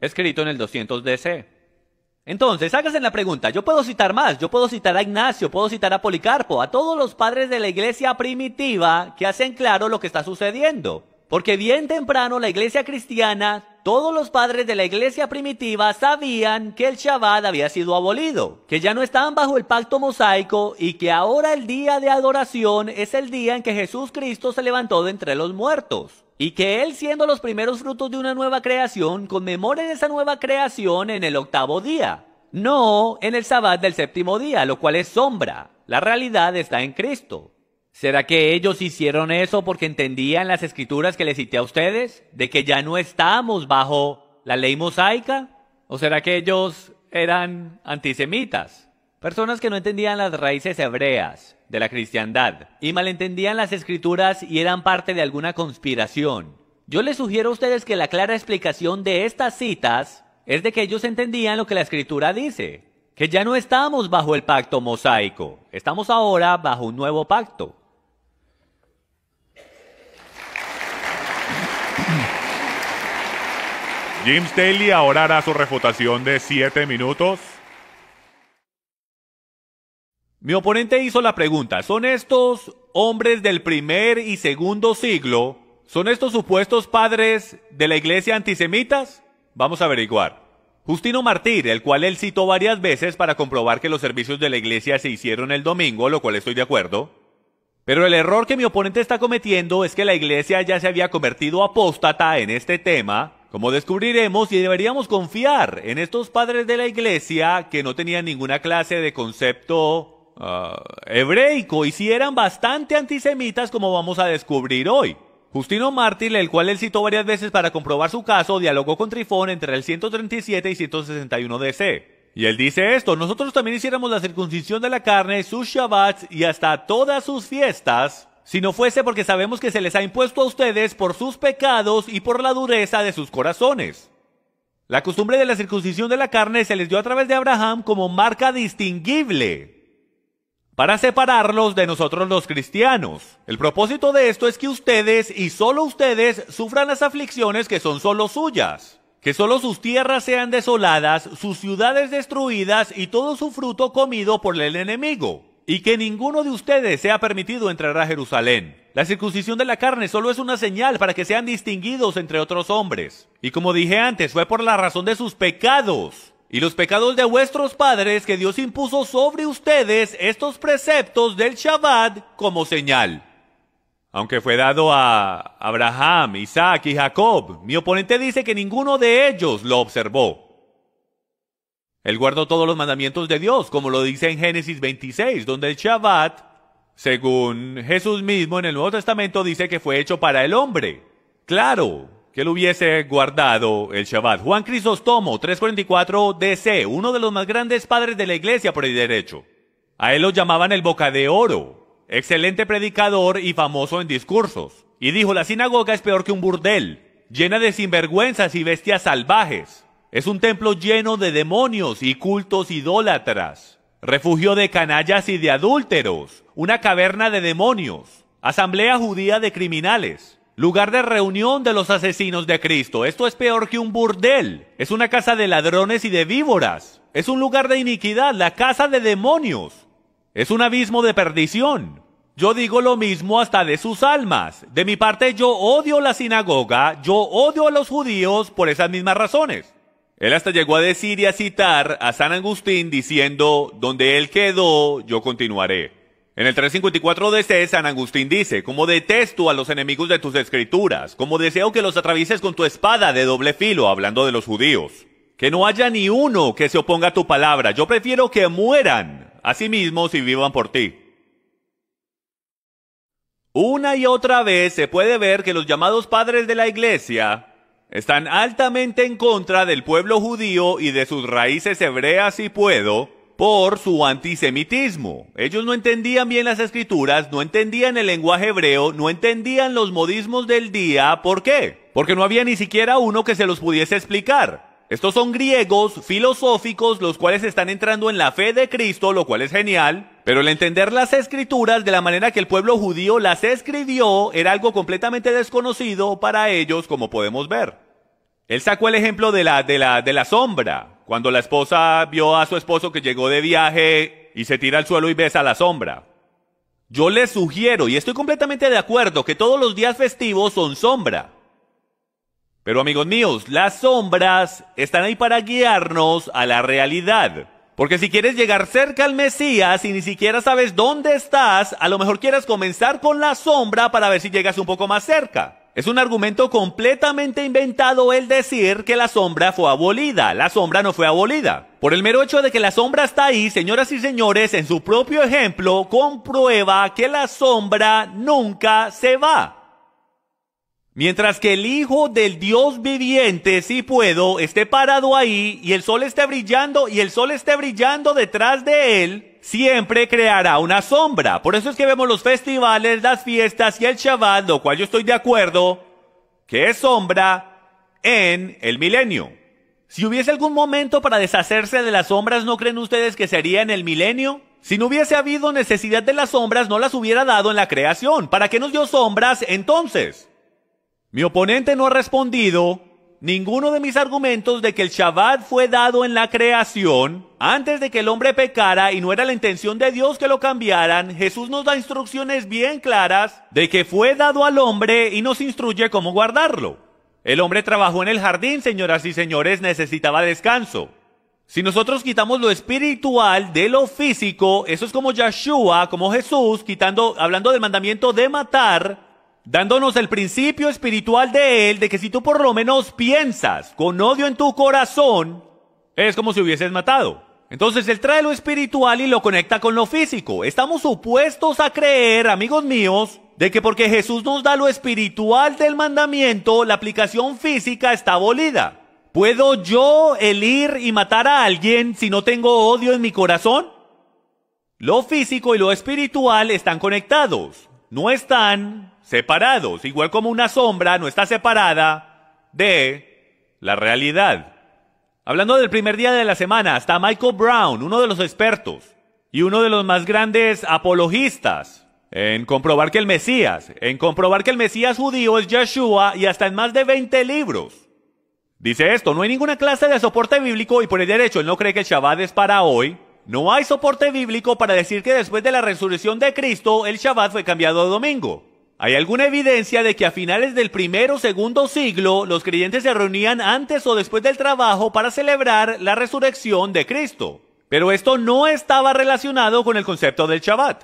escrito en el 200 DC. Entonces, hágase la pregunta, yo puedo citar más, yo puedo citar a Ignacio, puedo citar a Policarpo, a todos los padres de la iglesia primitiva que hacen claro lo que está sucediendo. Porque bien temprano la iglesia cristiana, todos los padres de la iglesia primitiva sabían que el Shabbat había sido abolido, que ya no estaban bajo el pacto mosaico y que ahora el día de adoración es el día en que Jesús Cristo se levantó de entre los muertos y que él siendo los primeros frutos de una nueva creación, conmemore esa nueva creación en el octavo día, no en el sabbat del séptimo día, lo cual es sombra. La realidad está en Cristo. ¿Será que ellos hicieron eso porque entendían las escrituras que les cité a ustedes? ¿De que ya no estamos bajo la ley mosaica? ¿O será que ellos eran antisemitas? Personas que no entendían las raíces hebreas de la cristiandad y malentendían las escrituras y eran parte de alguna conspiración. Yo les sugiero a ustedes que la clara explicación de estas citas es de que ellos entendían lo que la escritura dice, que ya no estamos bajo el pacto mosaico, estamos ahora bajo un nuevo pacto. James Staley ahora hará su refutación de siete minutos. Mi oponente hizo la pregunta, ¿son estos hombres del primer y segundo siglo, son estos supuestos padres de la iglesia antisemitas? Vamos a averiguar. Justino Martir, el cual él citó varias veces para comprobar que los servicios de la iglesia se hicieron el domingo, lo cual estoy de acuerdo. Pero el error que mi oponente está cometiendo es que la iglesia ya se había convertido apóstata en este tema, como descubriremos, y deberíamos confiar en estos padres de la iglesia que no tenían ninguna clase de concepto Ah, hebreico y si eran bastante antisemitas como vamos a descubrir hoy. Justino Mártir, el cual él citó varias veces para comprobar su caso, dialogó con Trifón entre el 137 y 161 DC. Y él dice esto, nosotros también hiciéramos la circuncisión de la carne, sus Shabbats y hasta todas sus fiestas, si no fuese porque sabemos que se les ha impuesto a ustedes por sus pecados y por la dureza de sus corazones. La costumbre de la circuncisión de la carne se les dio a través de Abraham como marca distinguible para separarlos de nosotros los cristianos. El propósito de esto es que ustedes y solo ustedes sufran las aflicciones que son solo suyas, que solo sus tierras sean desoladas, sus ciudades destruidas y todo su fruto comido por el enemigo, y que ninguno de ustedes sea permitido entrar a Jerusalén. La circuncisión de la carne solo es una señal para que sean distinguidos entre otros hombres. Y como dije antes, fue por la razón de sus pecados y los pecados de vuestros padres que Dios impuso sobre ustedes estos preceptos del Shabbat como señal. Aunque fue dado a Abraham, Isaac y Jacob, mi oponente dice que ninguno de ellos lo observó. Él guardó todos los mandamientos de Dios, como lo dice en Génesis 26, donde el Shabbat, según Jesús mismo en el Nuevo Testamento, dice que fue hecho para el hombre. Claro, que él hubiese guardado el Shabbat. Juan Crisóstomo, 344 DC, uno de los más grandes padres de la iglesia por el derecho. A él lo llamaban el boca de oro, excelente predicador y famoso en discursos. Y dijo, la sinagoga es peor que un burdel, llena de sinvergüenzas y bestias salvajes. Es un templo lleno de demonios y cultos idólatras, refugio de canallas y de adúlteros, una caverna de demonios, asamblea judía de criminales lugar de reunión de los asesinos de Cristo. Esto es peor que un burdel. Es una casa de ladrones y de víboras. Es un lugar de iniquidad, la casa de demonios. Es un abismo de perdición. Yo digo lo mismo hasta de sus almas. De mi parte yo odio la sinagoga, yo odio a los judíos por esas mismas razones. Él hasta llegó a decir y a citar a San Agustín diciendo, donde él quedó, yo continuaré. En el 354 C este, San Agustín dice, como detesto a los enemigos de tus escrituras, como deseo que los atravieses con tu espada de doble filo, hablando de los judíos. Que no haya ni uno que se oponga a tu palabra, yo prefiero que mueran a sí mismos y vivan por ti. Una y otra vez se puede ver que los llamados padres de la iglesia están altamente en contra del pueblo judío y de sus raíces hebreas si puedo, por su antisemitismo. Ellos no entendían bien las escrituras, no entendían el lenguaje hebreo, no entendían los modismos del día. ¿Por qué? Porque no había ni siquiera uno que se los pudiese explicar. Estos son griegos filosóficos, los cuales están entrando en la fe de Cristo, lo cual es genial, pero el entender las escrituras de la manera que el pueblo judío las escribió era algo completamente desconocido para ellos, como podemos ver. Él sacó el ejemplo de la, de la, de la sombra, cuando la esposa vio a su esposo que llegó de viaje y se tira al suelo y besa la sombra. Yo les sugiero, y estoy completamente de acuerdo, que todos los días festivos son sombra. Pero amigos míos, las sombras están ahí para guiarnos a la realidad. Porque si quieres llegar cerca al Mesías y ni siquiera sabes dónde estás, a lo mejor quieras comenzar con la sombra para ver si llegas un poco más cerca. Es un argumento completamente inventado el decir que la sombra fue abolida. La sombra no fue abolida. Por el mero hecho de que la sombra está ahí, señoras y señores, en su propio ejemplo, comprueba que la sombra nunca se va. Mientras que el Hijo del Dios viviente, si puedo, esté parado ahí y el sol esté brillando y el sol esté brillando detrás de él, siempre creará una sombra. Por eso es que vemos los festivales, las fiestas y el chaval, lo cual yo estoy de acuerdo, que es sombra en el milenio. Si hubiese algún momento para deshacerse de las sombras, ¿no creen ustedes que sería en el milenio? Si no hubiese habido necesidad de las sombras, no las hubiera dado en la creación. ¿Para qué nos dio sombras entonces? Mi oponente no ha respondido ninguno de mis argumentos de que el Shabbat fue dado en la creación, antes de que el hombre pecara y no era la intención de Dios que lo cambiaran, Jesús nos da instrucciones bien claras de que fue dado al hombre y nos instruye cómo guardarlo. El hombre trabajó en el jardín, señoras y señores, necesitaba descanso. Si nosotros quitamos lo espiritual de lo físico, eso es como Yeshua, como Jesús, quitando, hablando del mandamiento de matar, dándonos el principio espiritual de él, de que si tú por lo menos piensas con odio en tu corazón, es como si hubieses matado. Entonces él trae lo espiritual y lo conecta con lo físico. Estamos supuestos a creer, amigos míos, de que porque Jesús nos da lo espiritual del mandamiento, la aplicación física está abolida. ¿Puedo yo elir y matar a alguien si no tengo odio en mi corazón? Lo físico y lo espiritual están conectados, no están separados, igual como una sombra no está separada de la realidad. Hablando del primer día de la semana, hasta Michael Brown, uno de los expertos y uno de los más grandes apologistas en comprobar que el Mesías, en comprobar que el Mesías judío es Yeshua y hasta en más de 20 libros. Dice esto, no hay ninguna clase de soporte bíblico y por el derecho él no cree que el Shabbat es para hoy. No hay soporte bíblico para decir que después de la resurrección de Cristo el Shabbat fue cambiado a domingo. Hay alguna evidencia de que a finales del primero o segundo siglo los creyentes se reunían antes o después del trabajo para celebrar la resurrección de Cristo, pero esto no estaba relacionado con el concepto del Shabbat.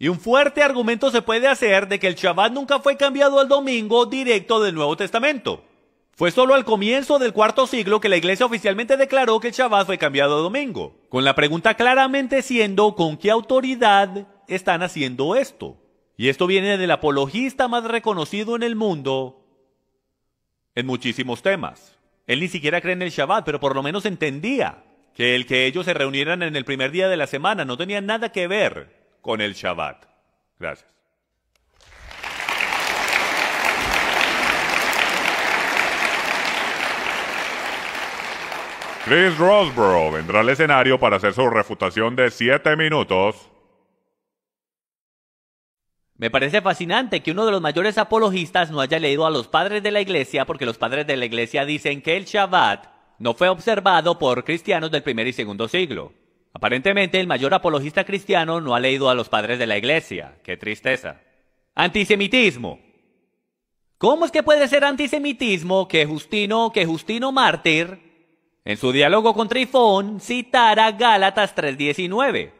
Y un fuerte argumento se puede hacer de que el Shabbat nunca fue cambiado al domingo directo del Nuevo Testamento. Fue solo al comienzo del cuarto siglo que la iglesia oficialmente declaró que el Shabbat fue cambiado a domingo, con la pregunta claramente siendo con qué autoridad están haciendo esto. Y esto viene del apologista más reconocido en el mundo en muchísimos temas. Él ni siquiera cree en el Shabbat, pero por lo menos entendía que el que ellos se reunieran en el primer día de la semana no tenía nada que ver con el Shabbat. Gracias. Chris Rosborough vendrá al escenario para hacer su refutación de siete minutos me parece fascinante que uno de los mayores apologistas no haya leído a los padres de la iglesia porque los padres de la iglesia dicen que el Shabbat no fue observado por cristianos del primer y segundo siglo. Aparentemente el mayor apologista cristiano no ha leído a los padres de la iglesia. Qué tristeza. Antisemitismo. ¿Cómo es que puede ser antisemitismo que Justino, que Justino mártir, en su diálogo con Trifón, citara Gálatas 3.19?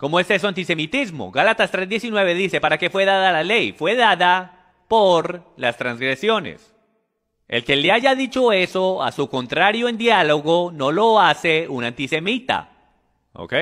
¿Cómo es eso antisemitismo? Gálatas 3:19 dice, ¿para qué fue dada la ley? Fue dada por las transgresiones. El que le haya dicho eso a su contrario en diálogo no lo hace un antisemita. ¿Ok?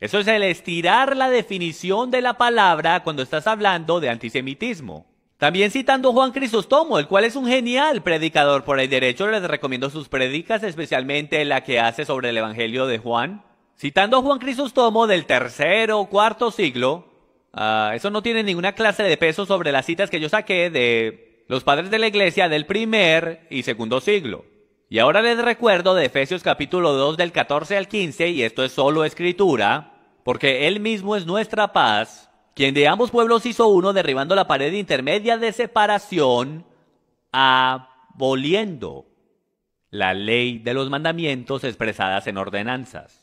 Eso es el estirar la definición de la palabra cuando estás hablando de antisemitismo. También citando Juan Crisostomo, el cual es un genial predicador por el derecho, les recomiendo sus predicas, especialmente la que hace sobre el Evangelio de Juan. Citando a Juan Crisóstomo del tercero o cuarto siglo, ah, eso no tiene ninguna clase de peso sobre las citas que yo saqué de los padres de la iglesia del primer y segundo siglo. Y ahora les recuerdo de Efesios capítulo 2 del 14 al 15, y esto es solo escritura, porque Él mismo es nuestra paz, quien de ambos pueblos hizo uno derribando la pared intermedia de separación, aboliendo la ley de los mandamientos expresadas en ordenanzas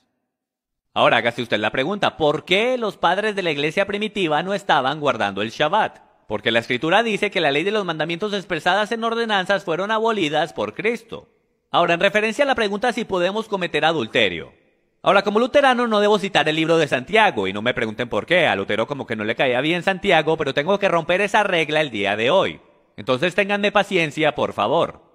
Ahora hágase usted la pregunta, ¿por qué los padres de la iglesia primitiva no estaban guardando el Shabbat? Porque la escritura dice que la ley de los mandamientos expresadas en ordenanzas fueron abolidas por Cristo. Ahora, en referencia a la pregunta si podemos cometer adulterio. Ahora, como luterano no debo citar el libro de Santiago, y no me pregunten por qué, a Lutero como que no le caía bien Santiago, pero tengo que romper esa regla el día de hoy. Entonces ténganme paciencia, por favor.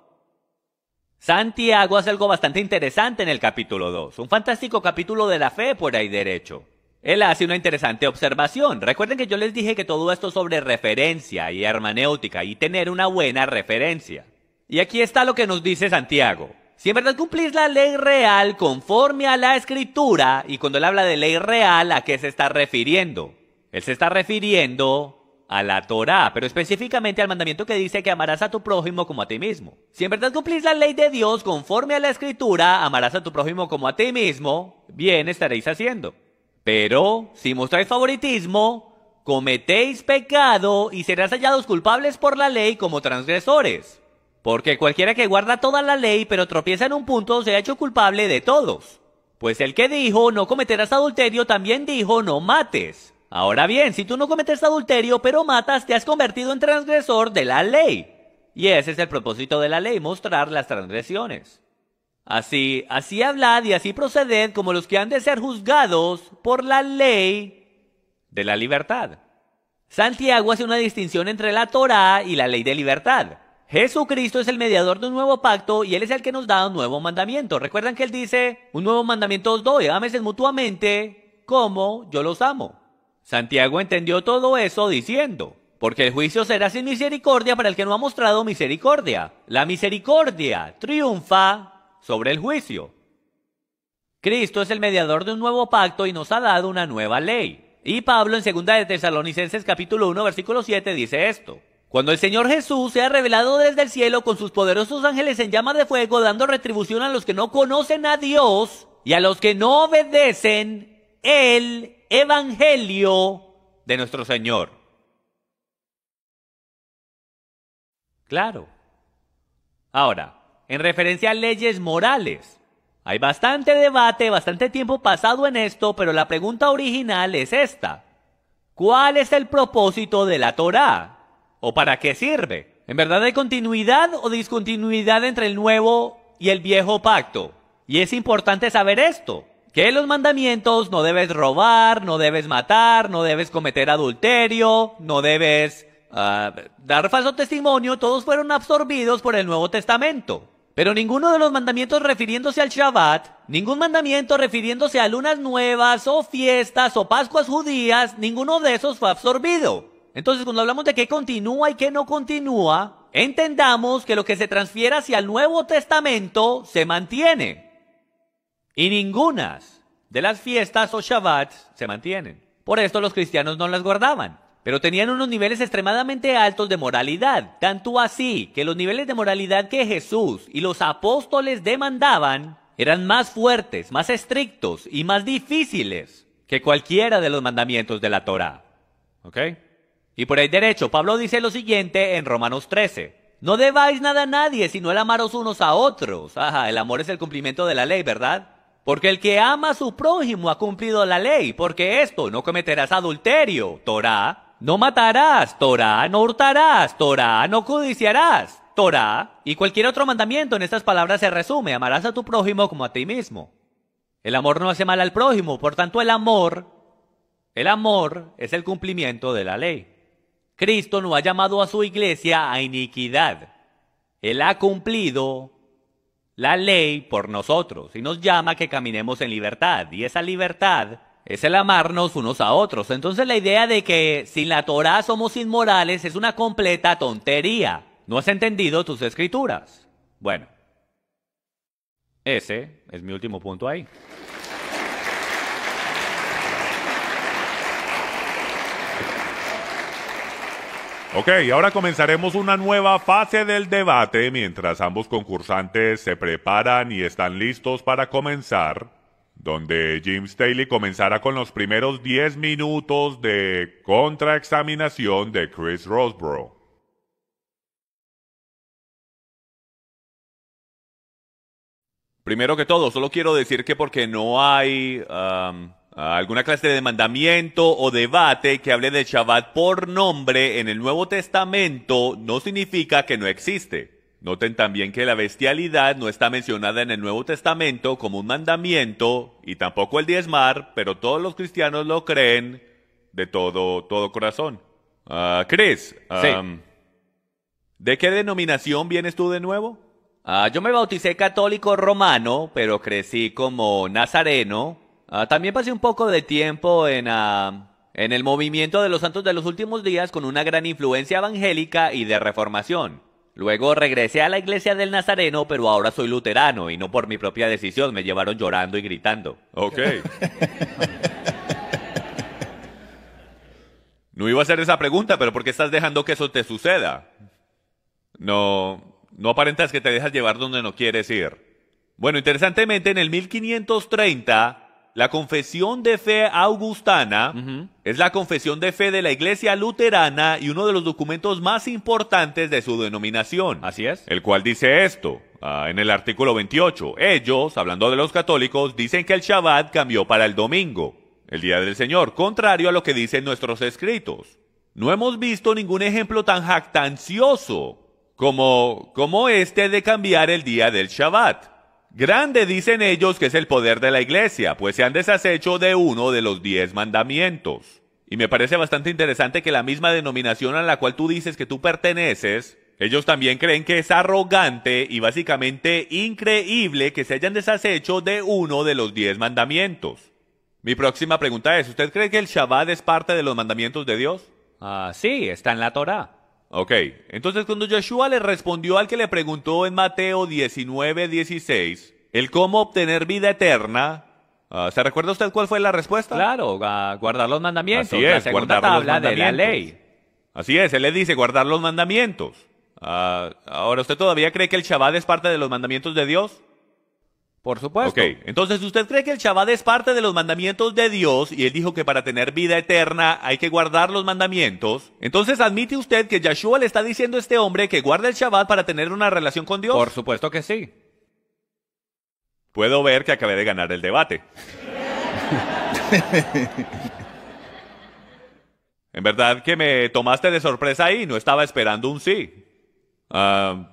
Santiago hace algo bastante interesante en el capítulo 2, un fantástico capítulo de la fe por ahí derecho. Él hace una interesante observación. Recuerden que yo les dije que todo esto sobre referencia y hermenéutica y tener una buena referencia. Y aquí está lo que nos dice Santiago. Si en verdad cumplís la ley real conforme a la escritura, y cuando él habla de ley real, ¿a qué se está refiriendo? Él se está refiriendo a la Torá, pero específicamente al mandamiento que dice que amarás a tu prójimo como a ti mismo. Si en verdad cumplís la ley de Dios conforme a la escritura, amarás a tu prójimo como a ti mismo, bien estaréis haciendo. Pero si mostráis favoritismo, cometéis pecado y serás hallados culpables por la ley como transgresores. Porque cualquiera que guarda toda la ley pero tropieza en un punto se ha hecho culpable de todos. Pues el que dijo no cometerás adulterio también dijo no mates. Ahora bien, si tú no cometes adulterio pero matas, te has convertido en transgresor de la ley. Y ese es el propósito de la ley, mostrar las transgresiones. Así, así hablad y así proceded como los que han de ser juzgados por la ley de la libertad. Santiago hace una distinción entre la Torá y la ley de libertad. Jesucristo es el mediador de un nuevo pacto y Él es el que nos da un nuevo mandamiento. Recuerdan que Él dice, un nuevo mandamiento os doy, ames mutuamente como yo los amo. Santiago entendió todo eso diciendo, porque el juicio será sin misericordia para el que no ha mostrado misericordia. La misericordia triunfa sobre el juicio. Cristo es el mediador de un nuevo pacto y nos ha dado una nueva ley. Y Pablo en 2 de Tesalonicenses capítulo 1 versículo 7 dice esto. Cuando el Señor Jesús sea revelado desde el cielo con sus poderosos ángeles en llama de fuego, dando retribución a los que no conocen a Dios y a los que no obedecen, Él evangelio de nuestro Señor. Claro. Ahora, en referencia a leyes morales, hay bastante debate, bastante tiempo pasado en esto, pero la pregunta original es esta. ¿Cuál es el propósito de la Torá? ¿O para qué sirve? ¿En verdad hay continuidad o discontinuidad entre el nuevo y el viejo pacto? Y es importante saber esto que los mandamientos no debes robar, no debes matar, no debes cometer adulterio, no debes ah, dar falso testimonio, todos fueron absorbidos por el Nuevo Testamento. Pero ninguno de los mandamientos refiriéndose al Shabbat, ningún mandamiento refiriéndose a lunas nuevas o fiestas o Pascuas judías, ninguno de esos fue absorbido. Entonces cuando hablamos de qué continúa y qué no continúa, entendamos que lo que se transfiere hacia el Nuevo Testamento se mantiene y ninguna de las fiestas o shabbats se mantienen. Por esto los cristianos no las guardaban, pero tenían unos niveles extremadamente altos de moralidad, tanto así que los niveles de moralidad que Jesús y los apóstoles demandaban eran más fuertes, más estrictos y más difíciles que cualquiera de los mandamientos de la Torá. ¿Ok? Y por ahí derecho, Pablo dice lo siguiente en Romanos 13. No debáis nada a nadie, sino el amaros unos a otros. Ajá, el amor es el cumplimiento de la ley, ¿verdad? Porque el que ama a su prójimo ha cumplido la ley, porque esto, no cometerás adulterio, Torá, no matarás, Torah, no hurtarás, Torah, no codiciarás, Torah. y cualquier otro mandamiento en estas palabras se resume, amarás a tu prójimo como a ti mismo. El amor no hace mal al prójimo, por tanto el amor, el amor es el cumplimiento de la ley. Cristo no ha llamado a su iglesia a iniquidad, Él ha cumplido la ley por nosotros y nos llama que caminemos en libertad. Y esa libertad es el amarnos unos a otros. Entonces la idea de que sin la Torá somos inmorales es una completa tontería. No has entendido tus escrituras. Bueno, ese es mi último punto ahí. Ok, ahora comenzaremos una nueva fase del debate mientras ambos concursantes se preparan y están listos para comenzar, donde Jim Staley comenzará con los primeros 10 minutos de contraexaminación de Chris Rosborough. Primero que todo, solo quiero decir que porque no hay um, alguna clase de mandamiento o debate que hable de Shabbat por nombre en el Nuevo Testamento no significa que no existe. Noten también que la bestialidad no está mencionada en el Nuevo Testamento como un mandamiento y tampoco el diezmar, pero todos los cristianos lo creen de todo, todo corazón. Ah, Chris, ¿de qué denominación vienes tú de nuevo? Ah, yo me bauticé católico romano, pero crecí como nazareno Ah, también pasé un poco de tiempo ah, en, el movimiento de los santos de los últimos días con una gran influencia evangélica y de reformación. Luego regresé a la iglesia del Nazareno, pero ahora soy luterano y no por mi propia decisión, me llevaron llorando y gritando. Ok. [LAUGHS] no iba a hacer esa pregunta, pero ¿por qué estás dejando que eso te suceda? No, no aparentas que te dejas llevar donde no quieres ir. Bueno, interesantemente, en el 1530, la confesión de fe augustana es la confesión de fe de la Iglesia Luterana y uno de los documentos más importantes de su denominación. Así es. El cual dice esto. Ah, en el artículo 28, ellos, hablando de los católicos, dicen que el Shabbat cambió para el domingo, el día del Señor, contrario a lo que dicen nuestros escritos. No hemos visto ningún ejemplo tan jactancioso como, como este de cambiar el día del Shabbat. Grande dicen ellos que es el poder de la iglesia, pues se han deshecho de uno de los diez mandamientos. Y me parece bastante interesante que la misma denominación a la cual tú dices que tú perteneces, ellos también creen que es arrogante y básicamente increíble que se hayan deshecho de uno de los diez mandamientos. Mi próxima pregunta es, ¿usted cree que el Shabbat es parte de los mandamientos de Dios? Ah, sí, está en la Torah. Ok, entonces cuando Yeshua le respondió al que le preguntó en Mateo 19, 16, el cómo obtener vida eterna, ah, ¿se recuerda usted cuál fue la respuesta? Claro, ah, guardar los mandamientos. Así es, la guardar tabla de la ley. Así es, él le dice guardar los mandamientos. Ah, ahora, ¿usted todavía cree que el Shabbat es parte de los mandamientos de Dios? Por supuesto. Ok, entonces usted cree que el Shabbat es parte de los mandamientos de Dios y él dijo que para tener vida eterna hay que guardar los mandamientos. Entonces admite usted que Yahshua le está diciendo a este hombre que guarde el Shabbat para tener una relación con Dios. Por supuesto que sí. Puedo ver que acabé de ganar el debate. [LAUGHS] en verdad que me tomaste de sorpresa ahí, no estaba esperando un sí. Ah...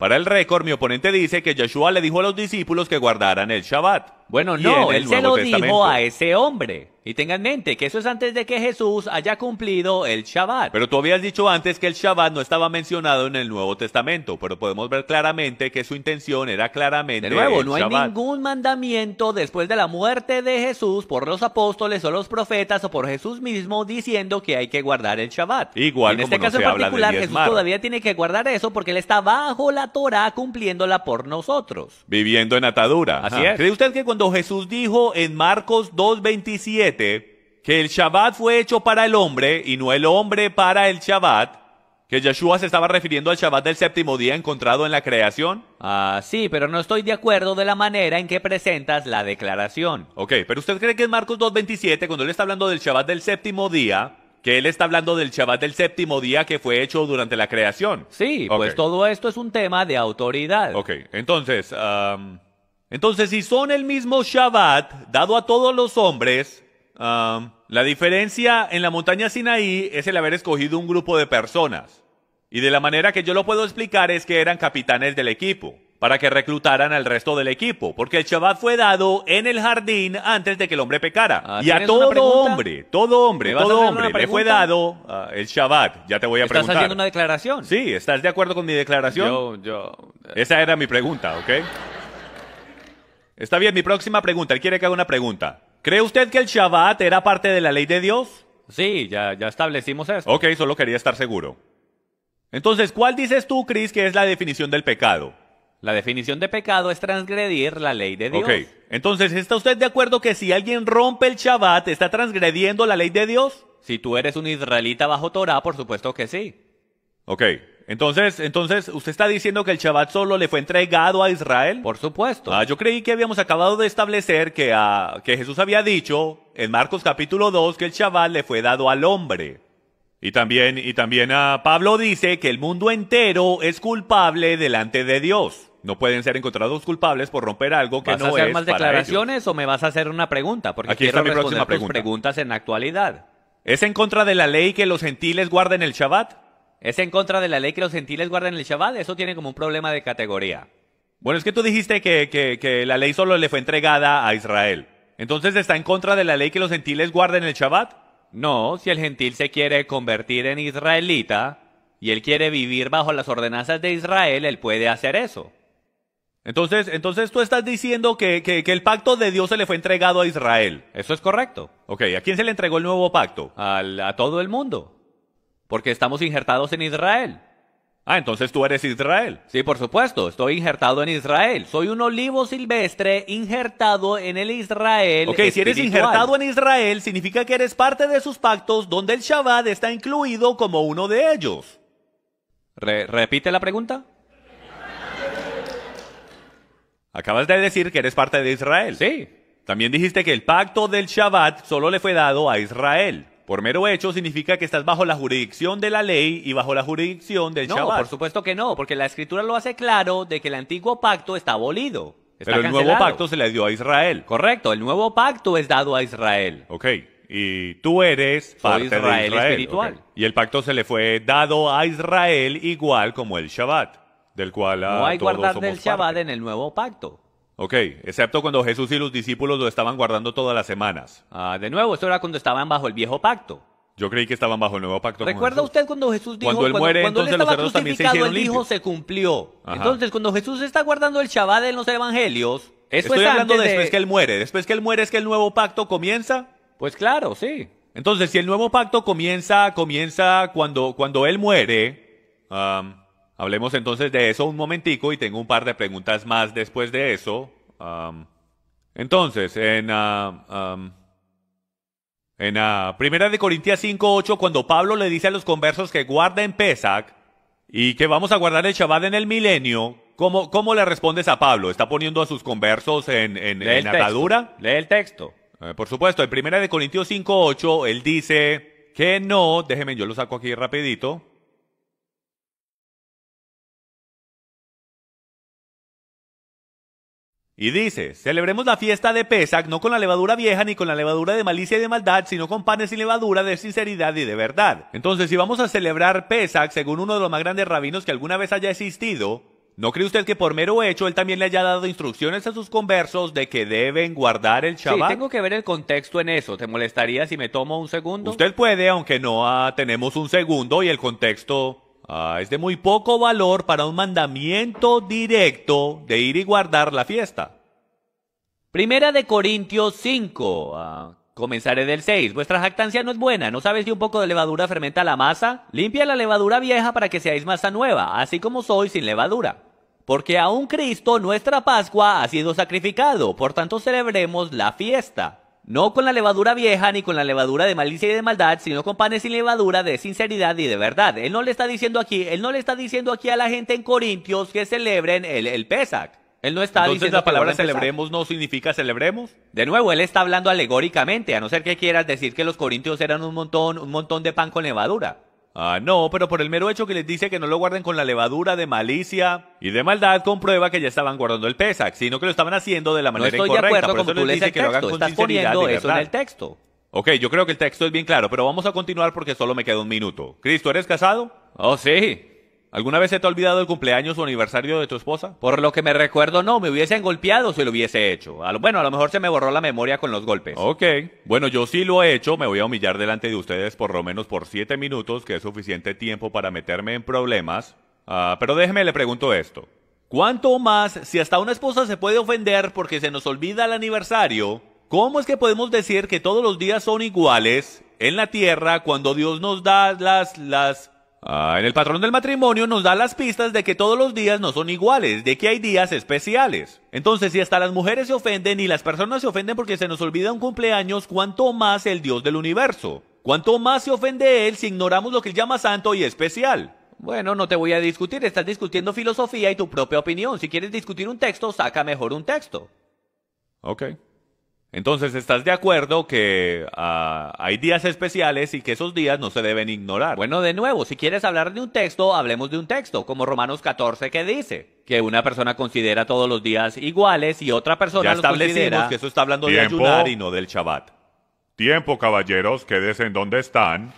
Para el récord, mi oponente dice que Yeshua le dijo a los discípulos que guardaran el Shabbat. Bueno, no, él se lo dijo a ese hombre. Y tengan en mente que eso es antes de que Jesús haya cumplido el Shabbat. Pero tú habías dicho antes que el Shabbat no estaba mencionado en el Nuevo Testamento, pero podemos ver claramente que su intención era claramente. De nuevo, no hay ningún mandamiento después de la muerte de Jesús por los apóstoles o los profetas o por Jesús mismo diciendo que hay que guardar el Shabbat. Igual, en este caso particular, Jesús todavía tiene que guardar eso porque él está bajo la Torah cumpliéndola por nosotros. Viviendo en atadura. Así es. ¿Cree usted que cuando Jesús dijo en Marcos 2.27 que el Shabbat fue hecho para el hombre y no el hombre para el Shabbat, que Yeshua se estaba refiriendo al Shabbat del séptimo día encontrado en la creación? Ah, sí, pero no estoy de acuerdo de la manera en que presentas la declaración. Ok, pero usted cree que en Marcos 2.27, cuando él está hablando del Shabbat del séptimo día, que él está hablando del Shabbat del séptimo día que fue hecho durante la creación. Sí, pues todo esto es un tema de autoridad. Ok, entonces... ah... Entonces, si son el mismo Shabbat dado a todos los hombres, la diferencia en la montaña Sinaí es el haber escogido un grupo de personas. Y de la manera que yo lo puedo explicar es que eran capitanes del equipo, para que reclutaran al resto del equipo, porque el Shabbat fue dado en el jardín antes de que el hombre pecara. Ah, y a todo hombre, todo hombre, todo hombre, le fue dado ah, el Shabbat. Ya te voy a preguntar. ¿Estás haciendo una declaración? Sí, ¿estás de acuerdo con mi declaración? Yo, yo... Eh. Esa era mi pregunta, ¿ok? Está bien, mi próxima pregunta. Él quiere que haga una pregunta. ¿Cree usted que el Shabbat era parte de la ley de Dios? Sí, ya, ya establecimos eso. Ok, solo quería estar seguro. Entonces, ¿cuál dices tú, Chris, que es la definición del pecado? La definición de pecado es transgredir la ley de Dios. Ok, entonces, ¿está usted de acuerdo que si alguien rompe el Shabbat, está transgrediendo la ley de Dios? Si tú eres un israelita bajo Torah, por supuesto que sí. Ok, entonces, entonces, ¿usted está diciendo que el Shabbat solo le fue entregado a Israel? Por supuesto. Ah, yo creí que habíamos acabado de establecer que, que Jesús había dicho en Marcos capítulo 2 que el Shabbat le fue dado al hombre. Y también, y también a Pablo dice que el mundo entero es culpable delante de Dios. No pueden ser encontrados culpables por romper algo que no es. ¿Vas a hacer más declaraciones o me vas a hacer una pregunta? Porque Aquí quiero responder preguntas en actualidad. ¿Es en contra de la ley que los gentiles guarden el Shabbat? Es en contra de la ley que los gentiles guarden el Shabbat. Eso tiene como un problema de categoría. Bueno, es que tú dijiste que, la ley solo le fue entregada a Israel. Entonces, ¿está en contra de la ley que los gentiles guarden el Shabbat? No, si el gentil se quiere convertir en israelita y él quiere vivir bajo las ordenanzas de Israel, él puede hacer eso. Entonces, entonces tú estás diciendo que, el pacto de Dios se le fue entregado a Israel. Eso es correcto. Ok, ¿a quién se le entregó el nuevo pacto? a todo el mundo porque estamos injertados en Israel. Ah, entonces tú eres Israel. Sí, por supuesto, estoy injertado en Israel. Soy un olivo silvestre injertado en el Israel. Ok, si eres injertado en Israel, significa que eres parte de sus pactos donde el Shabbat está incluido como uno de ellos. ¿Repite la pregunta? Acabas de decir que eres parte de Israel. Sí. También dijiste que el pacto del Shabbat solo le fue dado a Israel. Por mero hecho significa que estás bajo la jurisdicción de la ley y bajo la jurisdicción del Shabbat. No, por supuesto que no, porque la escritura lo hace claro de que el antiguo pacto está abolido. Pero el nuevo pacto se le dio a Israel. Correcto, el nuevo pacto es dado a Israel. Ok, y tú eres parte de Israel. Espiritual. Y el pacto se le fue dado a Israel igual como el Shabbat, del cual a No hay guardar del Shabbat en el nuevo pacto. Ok, excepto cuando Jesús y los discípulos lo estaban guardando todas las semanas. Ah, de nuevo, eso era cuando estaban bajo el viejo pacto. Yo creí que estaban bajo el nuevo pacto. ¿Recuerda usted cuando Jesús dijo, cuando él muere, cuando, estaba se cumplió. Entonces, cuando Jesús está guardando el Shabbat en los evangelios, eso es hablando antes de- después que él muere. Después que él muere es que el nuevo pacto comienza. Pues claro, sí. Entonces, si el nuevo pacto comienza, comienza cuando, cuando él muere, Hablemos entonces de eso un momentico y tengo un par de preguntas más después de eso. entonces, en... Ah, en ah, Primera de Corintios 5.8, cuando Pablo le dice a los conversos que guarden Pesach y que vamos a guardar el Shabbat en el milenio, ¿cómo, cómo le respondes a Pablo? ¿Está poniendo a sus conversos en, en, en atadura? Lee el texto. Eh, por supuesto, en Primera de Corintios 5.8, él dice que no, déjeme, yo lo saco aquí rapidito. Y dice, celebremos la fiesta de Pesach no con la levadura vieja ni con la levadura de malicia y de maldad, sino con panes y levadura de sinceridad y de verdad. Entonces, si vamos a celebrar Pesach según uno de los más grandes rabinos que alguna vez haya existido, ¿no cree usted que por mero hecho él también le haya dado instrucciones a sus conversos de que deben guardar el Shabbat? Sí, tengo que ver el contexto en eso. ¿Te molestaría si me tomo un segundo? Usted puede, aunque no ah, tenemos un segundo y el contexto Ah, es de muy poco valor para un mandamiento directo de ir y guardar la fiesta. Primera de Corintios 5. Ah, comenzaré del 6. Vuestra jactancia no es buena. ¿No sabes si un poco de levadura fermenta la masa? Limpia la levadura vieja para que seáis masa nueva, así como sois sin levadura. Porque aún Cristo, nuestra Pascua, ha sido sacrificado. Por tanto, celebremos la fiesta no con la levadura vieja ni con la levadura de malicia y de maldad, sino con panes sin levadura de sinceridad y de verdad. Él no le está diciendo aquí, él no le está diciendo aquí a la gente en Corintios que celebren el, el Él no está Entonces, diciendo la palabra celebremos no significa celebremos. De nuevo, él está hablando alegóricamente, a no ser que quieras decir que los corintios eran un montón, un montón de pan con levadura. Ah, no, pero por el mero hecho que les dice que no lo guarden con la levadura de malicia y de maldad, comprueba que ya estaban guardando el PESAC, sino que lo estaban haciendo de la manera incorrecta. por dice que lo hagan con estás poniendo eso en el texto. Ok, yo creo que el texto es bien claro, pero vamos a continuar porque solo me queda un minuto. Cristo, ¿eres casado? Oh, sí. ¿Alguna vez se te ha olvidado el cumpleaños o aniversario de tu esposa? Por lo que me recuerdo, no, me hubiesen golpeado si lo hubiese hecho. bueno, a lo mejor se me borró la memoria con los golpes. Ok. Bueno, yo sí lo he hecho, me voy a humillar delante de ustedes por lo menos por siete minutos, que es suficiente tiempo para meterme en problemas. Ah, pero déjeme le pregunto esto. ¿Cuánto más si hasta una esposa se puede ofender porque se nos olvida el aniversario? ¿Cómo es que podemos decir que todos los días son iguales en la tierra cuando Dios nos da las, las Ah, en el patrón del matrimonio nos da las pistas de que todos los días no son iguales, de que hay días especiales. Entonces, si hasta las mujeres se ofenden y las personas se ofenden porque se nos olvida un cumpleaños, ¿cuánto más el Dios del universo. ¿Cuánto más se ofende él si ignoramos lo que él llama santo y especial. Bueno, no te voy a discutir, estás discutiendo filosofía y tu propia opinión. Si quieres discutir un texto, saca mejor un texto. Ok. Entonces, ¿estás de acuerdo que ah, hay días especiales y que esos días no se deben ignorar? Bueno, de nuevo, si quieres hablar de un texto, hablemos de un texto, como Romanos 14 que dice que una persona considera todos los días iguales y otra persona los considera... que eso está hablando de ayunar y no del Shabbat. Tiempo, caballeros, quédese en donde están.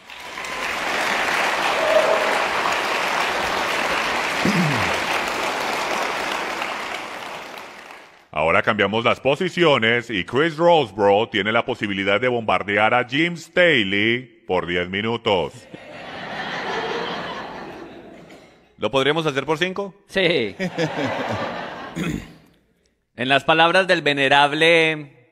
Ahora cambiamos las posiciones y Chris Rosebro tiene la posibilidad de bombardear a Jim Staley por 10 minutos. ¿Lo podríamos hacer por 5? Sí. en las palabras del venerable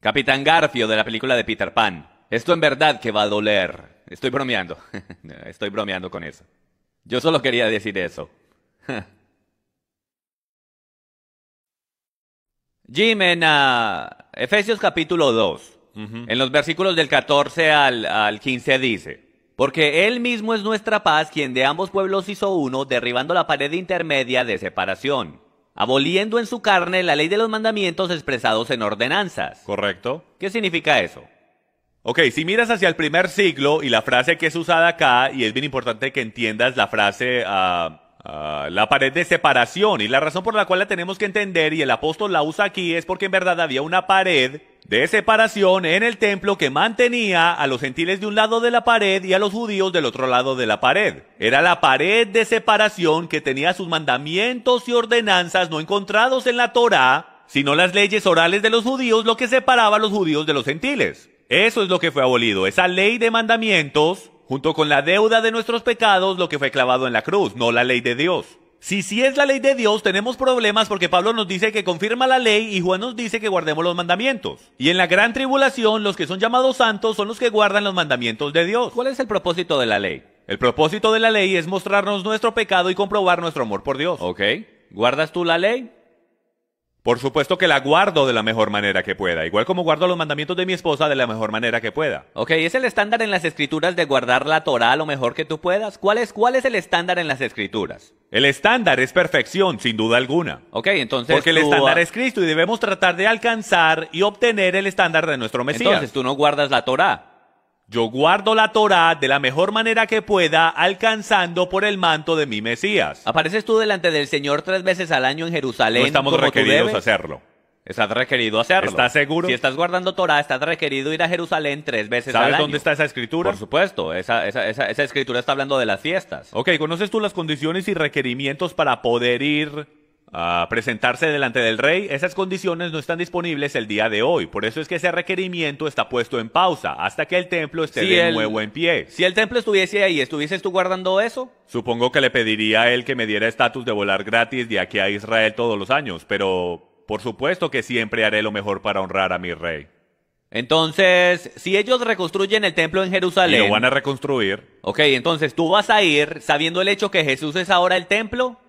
Capitán Garfio de la película de Peter Pan, esto en verdad que va a doler. Estoy bromeando. [LAUGHS] Estoy bromeando con eso. Yo solo quería decir eso. [LAUGHS] Jim, en ah, Efesios capítulo 2, en los versículos del 14 al, al 15 dice, porque Él mismo es nuestra paz, quien de ambos pueblos hizo uno, derribando la pared intermedia de separación, aboliendo en su carne la ley de los mandamientos expresados en ordenanzas. Correcto. ¿Qué significa eso? Ok, si miras hacia el primer siglo y la frase que es usada acá, y es bien importante que entiendas la frase... Uh, Ah, la pared de separación y la razón por la cual la tenemos que entender y el apóstol la usa aquí es porque en verdad había una pared de separación en el templo que mantenía a los gentiles de un lado de la pared y a los judíos del otro lado de la pared. Era la pared de separación que tenía sus mandamientos y ordenanzas no encontrados en la Torah, sino las leyes orales de los judíos, lo que separaba a los judíos de los gentiles. Eso es lo que fue abolido, esa ley de mandamientos junto con la deuda de nuestros pecados, lo que fue clavado en la cruz, no la ley de Dios. Si sí si es la ley de Dios, tenemos problemas porque Pablo nos dice que confirma la ley y Juan nos dice que guardemos los mandamientos. Y en la gran tribulación, los que son llamados santos son los que guardan los mandamientos de Dios. ¿Cuál es el propósito de la ley? El propósito de la ley es mostrarnos nuestro pecado y comprobar nuestro amor por Dios. ¿Ok? ¿Guardas tú la ley? Por supuesto que la guardo de la mejor manera que pueda, igual como guardo los mandamientos de mi esposa de la mejor manera que pueda. Ok, ¿es el estándar en las escrituras de guardar la Torah lo mejor que tú puedas? ¿Cuál es, cuál es el estándar en las escrituras? El estándar es perfección, sin duda alguna. Ok, entonces. Porque el estándar es Cristo y debemos tratar de alcanzar y obtener el estándar de nuestro Mesías. Entonces tú no guardas la Torah. Yo guardo la Torá de la mejor manera que pueda, alcanzando por el manto de mi Mesías. ¿Apareces tú delante del Señor tres veces al año en Jerusalén? estamos requeridos a hacerlo. Estás requerido hacerlo. ¿Estás seguro? Si estás guardando Torah, estás requerido ir a Jerusalén tres veces al año. ¿Sabes dónde está esa escritura? Por supuesto, esa, esa escritura está hablando de las fiestas. Ok, ¿conoces tú las condiciones y requerimientos para poder ir a presentarse delante del rey, esas condiciones no están disponibles el día de hoy. Por eso es que ese requerimiento está puesto en pausa hasta que el templo esté de nuevo en pie. Si el templo estuviese ahí, ¿estuvieses tú guardando eso? Supongo que le pediría a él que me diera estatus de volar gratis de aquí a Israel todos los años, pero por supuesto que siempre haré lo mejor para honrar a mi rey. Entonces, si ellos reconstruyen el templo en Jerusalén... lo van a reconstruir. Ok, entonces tú vas a ir sabiendo el hecho que Jesús es ahora el templo.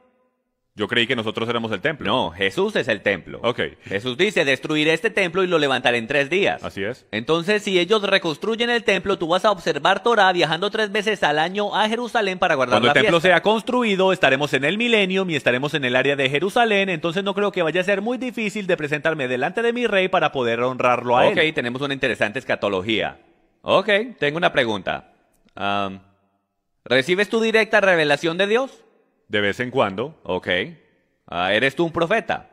Yo creí que nosotros éramos el templo. No, Jesús es el templo. Ok. Jesús dice, destruiré este templo y lo levantaré en tres días. Así es. Entonces, si ellos reconstruyen el templo, tú vas a observar Torah viajando tres veces al año a Jerusalén para guardar Cuando el templo sea construido, estaremos en el milenio y estaremos en el área de Jerusalén, entonces no creo que vaya a ser muy difícil de presentarme delante de mi rey para poder honrarlo a él. Ok, tenemos una interesante escatología. Ok, tengo una pregunta. ¿Recibes tu directa revelación de Dios? De vez en cuando. Ok. Ah, ¿Eres tú un profeta?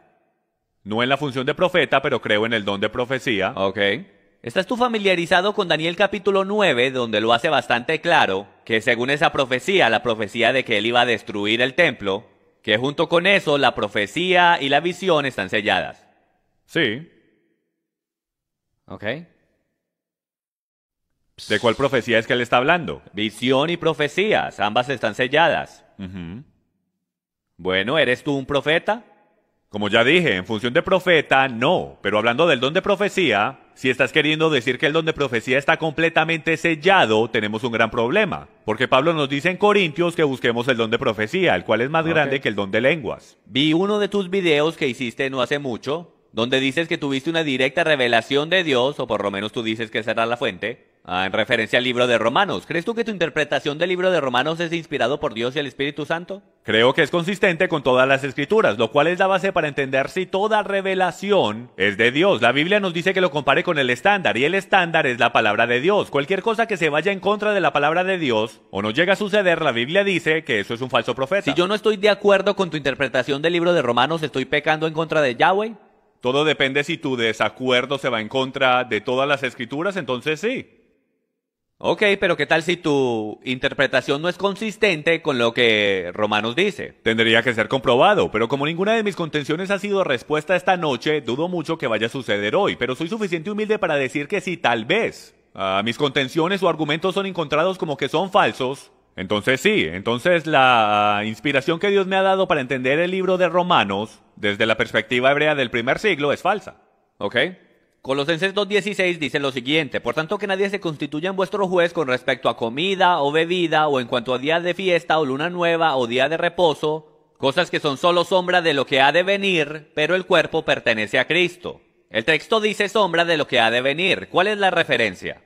No en la función de profeta, pero creo en el don de profecía. Ok. ¿Estás tú familiarizado con Daniel capítulo 9, donde lo hace bastante claro que según esa profecía, la profecía de que él iba a destruir el templo, que junto con eso la profecía y la visión están selladas? Sí. Ok. ¿De cuál profecía es que él está hablando? Visión y profecías, ambas están selladas. Bueno, ¿eres tú un profeta? Como ya dije, en función de profeta, no. Pero hablando del don de profecía, si estás queriendo decir que el don de profecía está completamente sellado, tenemos un gran problema. Porque Pablo nos dice en Corintios que busquemos el don de profecía, el cual es más grande que el don de lenguas. Vi uno de tus videos que hiciste no hace mucho, donde dices que tuviste una directa revelación de Dios, o por lo menos tú dices que será la fuente, Ah, en referencia al libro de Romanos. ¿Crees tú que tu interpretación del libro de Romanos es inspirado por Dios y el Espíritu Santo? Creo que es consistente con todas las escrituras, lo cual es la base para entender si toda revelación es de Dios. La Biblia nos dice que lo compare con el estándar y el estándar es la palabra de Dios. Cualquier cosa que se vaya en contra de la palabra de Dios o no llega a suceder, la Biblia dice que eso es un falso profeta. Si yo no estoy de acuerdo con tu interpretación del libro de Romanos, ¿estoy pecando en contra de Yahweh? Todo depende si tu desacuerdo se va en contra de todas las escrituras, entonces sí. Ok, pero ¿qué tal si tu interpretación no es consistente con lo que Romanos dice? Tendría que ser comprobado, pero como ninguna de mis contenciones ha sido respuesta esta noche, dudo mucho que vaya a suceder hoy, pero soy suficiente humilde para decir que sí, tal vez. Ah, mis contenciones o argumentos son encontrados como que son falsos. Entonces sí, entonces la ah, inspiración que Dios me ha dado para entender el libro de Romanos desde la perspectiva hebrea del primer siglo es falsa. ¿Ok? Colosenses 2.16 dice lo siguiente, por tanto que nadie se constituya en vuestro juez con respecto a comida o bebida o en cuanto a día de fiesta o luna nueva o día de reposo, cosas que son solo sombra de lo que ha de venir, pero el cuerpo pertenece a Cristo. El texto dice sombra de lo que ha de venir. ¿Cuál es la referencia?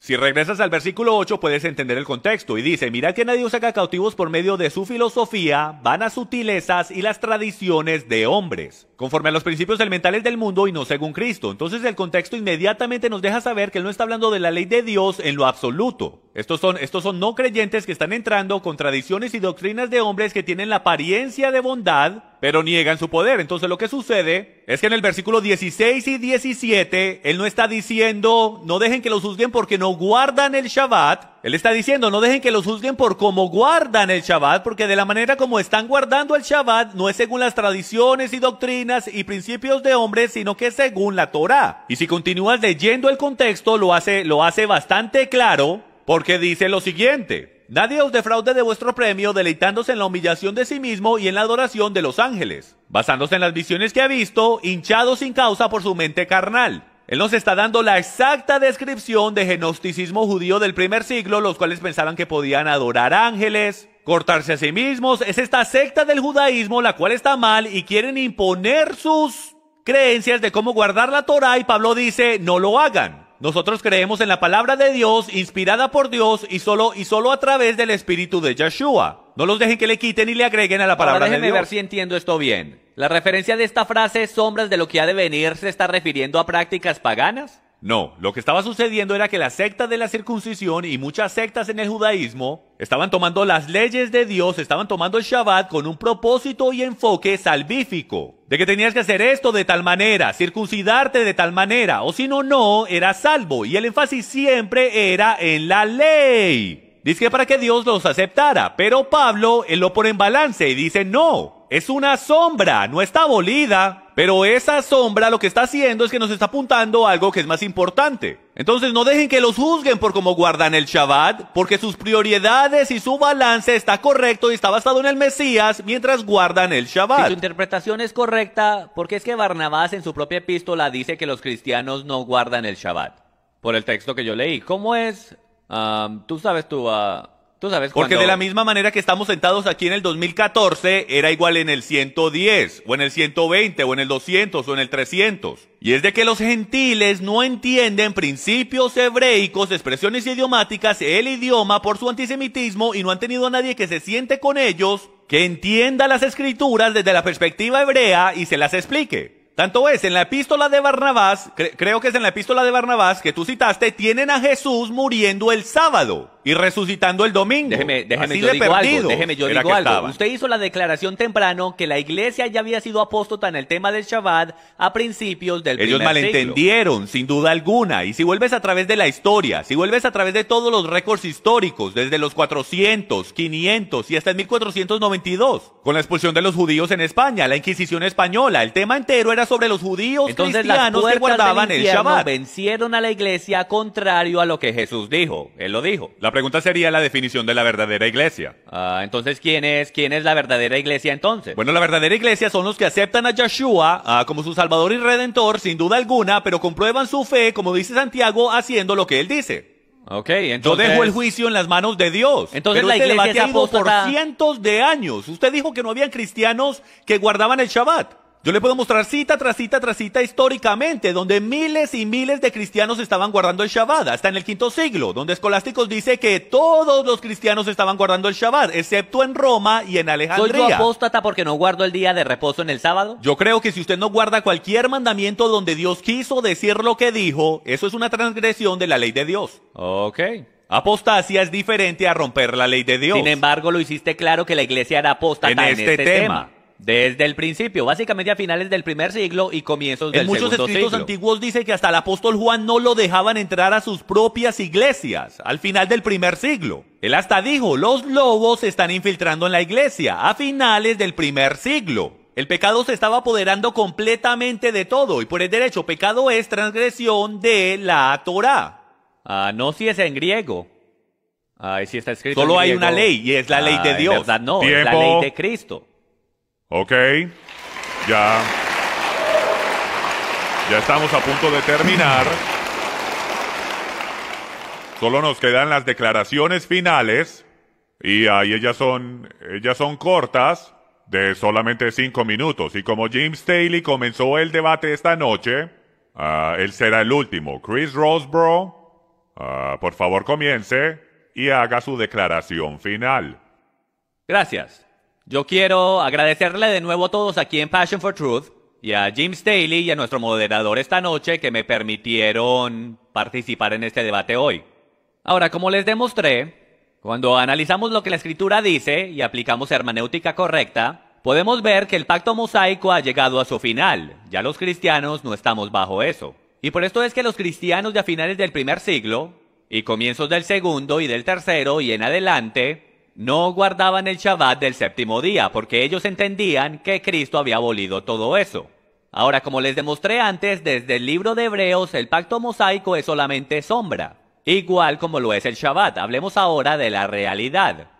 Si regresas al versículo 8 puedes entender el contexto y dice, Mira que nadie os cautivos por medio de su filosofía, vanas sutilezas y las tradiciones de hombres conforme a los principios elementales del mundo y no según Cristo. Entonces el contexto inmediatamente nos deja saber que él no está hablando de la ley de Dios en lo absoluto. Estos son, estos son no creyentes que están entrando con tradiciones y doctrinas de hombres que tienen la apariencia de bondad, pero niegan su poder. Entonces lo que sucede es que en el versículo 16 y 17, él no está diciendo, no dejen que los juzguen porque no guardan el Shabbat. Él está diciendo, no dejen que los juzguen por cómo guardan el Shabbat, porque de la manera como están guardando el Shabbat, no es según las tradiciones y doctrinas, y principios de hombres, sino que según la Torá. Y si continúas leyendo el contexto, lo hace, lo hace bastante claro, porque dice lo siguiente. Nadie os defraude de vuestro premio deleitándose en la humillación de sí mismo y en la adoración de los ángeles, basándose en las visiones que ha visto, hinchado sin causa por su mente carnal. Él nos está dando la exacta descripción de genosticismo judío del primer siglo, los cuales pensaban que podían adorar ángeles, cortarse a sí mismos. Es esta secta del judaísmo la cual está mal y quieren imponer sus creencias de cómo guardar la Torah y Pablo dice, no lo hagan. Nosotros creemos en la palabra de Dios, inspirada por Dios y solo, y solo a través del espíritu de Yeshua. No los dejen que le quiten y le agreguen a la palabra de Dios. ver si entiendo esto bien. La referencia de esta frase, sombras de lo que ha de venir, se está refiriendo a prácticas paganas. No, lo que estaba sucediendo era que la secta de la circuncisión y muchas sectas en el judaísmo estaban tomando las leyes de Dios, estaban tomando el Shabbat con un propósito y enfoque salvífico. De que tenías que hacer esto de tal manera, circuncidarte de tal manera, o si no, no, era salvo. Y el énfasis siempre era en la ley. Dice que para que Dios los aceptara, pero Pablo, él lo pone en balance y dice, no, es una sombra, no está abolida. Pero esa sombra lo que está haciendo es que nos está apuntando a algo que es más importante. Entonces no dejen que los juzguen por cómo guardan el Shabbat, porque sus prioridades y su balance está correcto y está basado en el Mesías mientras guardan el Shabbat. Si su interpretación es correcta, porque es que Barnabás en su propia epístola dice que los cristianos no guardan el Shabbat. Por el texto que yo leí. ¿Cómo es? Ah, tú sabes tú... Ah, porque de la misma manera que estamos sentados aquí en el 2014, era igual en el 110, o en el 120, o en el 200, o en el 300. Y es de que los gentiles no entienden principios hebreicos, expresiones idiomáticas, el idioma por su antisemitismo, y no han tenido a nadie que se siente con ellos, que entienda las escrituras desde la perspectiva hebrea y se las explique. Tanto es, en la epístola de Barnabás, creo que es en la epístola de Barnabás que tú citaste, tienen a Jesús muriendo el sábado y resucitando el domingo. Déjeme, déjeme yo digo algo, déjeme yo digo algo. Usted hizo la declaración temprano que la iglesia ya había sido apóstata en el tema del Shabbat a principios del Ellos malentendieron, sin duda alguna, y si vuelves a través de la historia, si vuelves a través de todos los récords históricos, desde los 400, 500 y hasta el 1492, con la expulsión de los judíos en España, la Inquisición española, el tema entero era sobre los judíos Entonces, cristianos que guardaban el Shabbat. Vencieron a la iglesia contrario a lo que Jesús dijo. Él lo dijo. La pregunta sería la definición de la verdadera iglesia. Ah, entonces, ¿quién es, quién es la verdadera iglesia entonces? Bueno, la verdadera iglesia son los que aceptan a Yeshua ah, como su Salvador y Redentor, sin duda alguna, pero comprueban su fe, como dice Santiago, haciendo lo que él dice. Ok, entonces... Yo dejo el juicio en las manos de Dios. Entonces la este iglesia por cientos de años. Usted dijo que no había cristianos que guardaban el Shabbat. Yo le puedo mostrar cita tras cita tras cita históricamente, donde miles y miles de cristianos estaban guardando el Shabbat, hasta en el quinto siglo, donde Escolásticos dice que todos los cristianos estaban guardando el Shabbat, excepto en Roma y en Alejandría. ¿Soy yo apóstata porque no guardo el día de reposo en el sábado? Yo creo que si usted no guarda cualquier mandamiento donde Dios quiso decir lo que dijo, eso es una transgresión de la ley de Dios. Ok. Apostasia es diferente a romper la ley de Dios. Sin embargo, lo hiciste claro que la iglesia era apóstata en, este, este, tema. Desde el principio, básicamente a finales del primer siglo y comienzos del segundo siglo. En muchos escritos antiguos dice que hasta el apóstol Juan no lo dejaban entrar a sus propias iglesias al final del primer siglo. Él hasta dijo, los lobos se están infiltrando en la iglesia a finales del primer siglo. El pecado se estaba apoderando completamente de todo y por el derecho pecado es transgresión de la Torá. Ah, no si es en griego. Ah, si está escrito Solo en griego. hay una ley y es la ley de Dios. no, es la ley de Cristo. ¿Ok? Ya. Ya estamos a punto de terminar. Solo nos quedan las declaraciones finales. Y ahí ellas son, ellas son cortas, de solamente cinco minutos. Y como Jim Staley comenzó el debate esta noche, ah, él será el último. Chris Rosebro, ah, por favor comience y haga su declaración final. Gracias. Yo quiero agradecerle de nuevo a todos aquí en Passion for Truth y a James Staley y a nuestro moderador esta noche que me permitieron participar en este debate hoy. Ahora, como les demostré, cuando analizamos lo que la escritura dice y aplicamos hermenéutica correcta, podemos ver que el pacto mosaico ha llegado a su final. Ya los cristianos no estamos bajo eso. Y por esto es que los cristianos de a finales del primer siglo y comienzos del segundo y del tercero y en adelante no guardaban el Shabbat del séptimo día, porque ellos entendían que Cristo había abolido todo eso. Ahora, como les demostré antes, desde el libro de Hebreos, el pacto mosaico es solamente sombra, igual como lo es el Shabbat. Hablemos ahora de la realidad.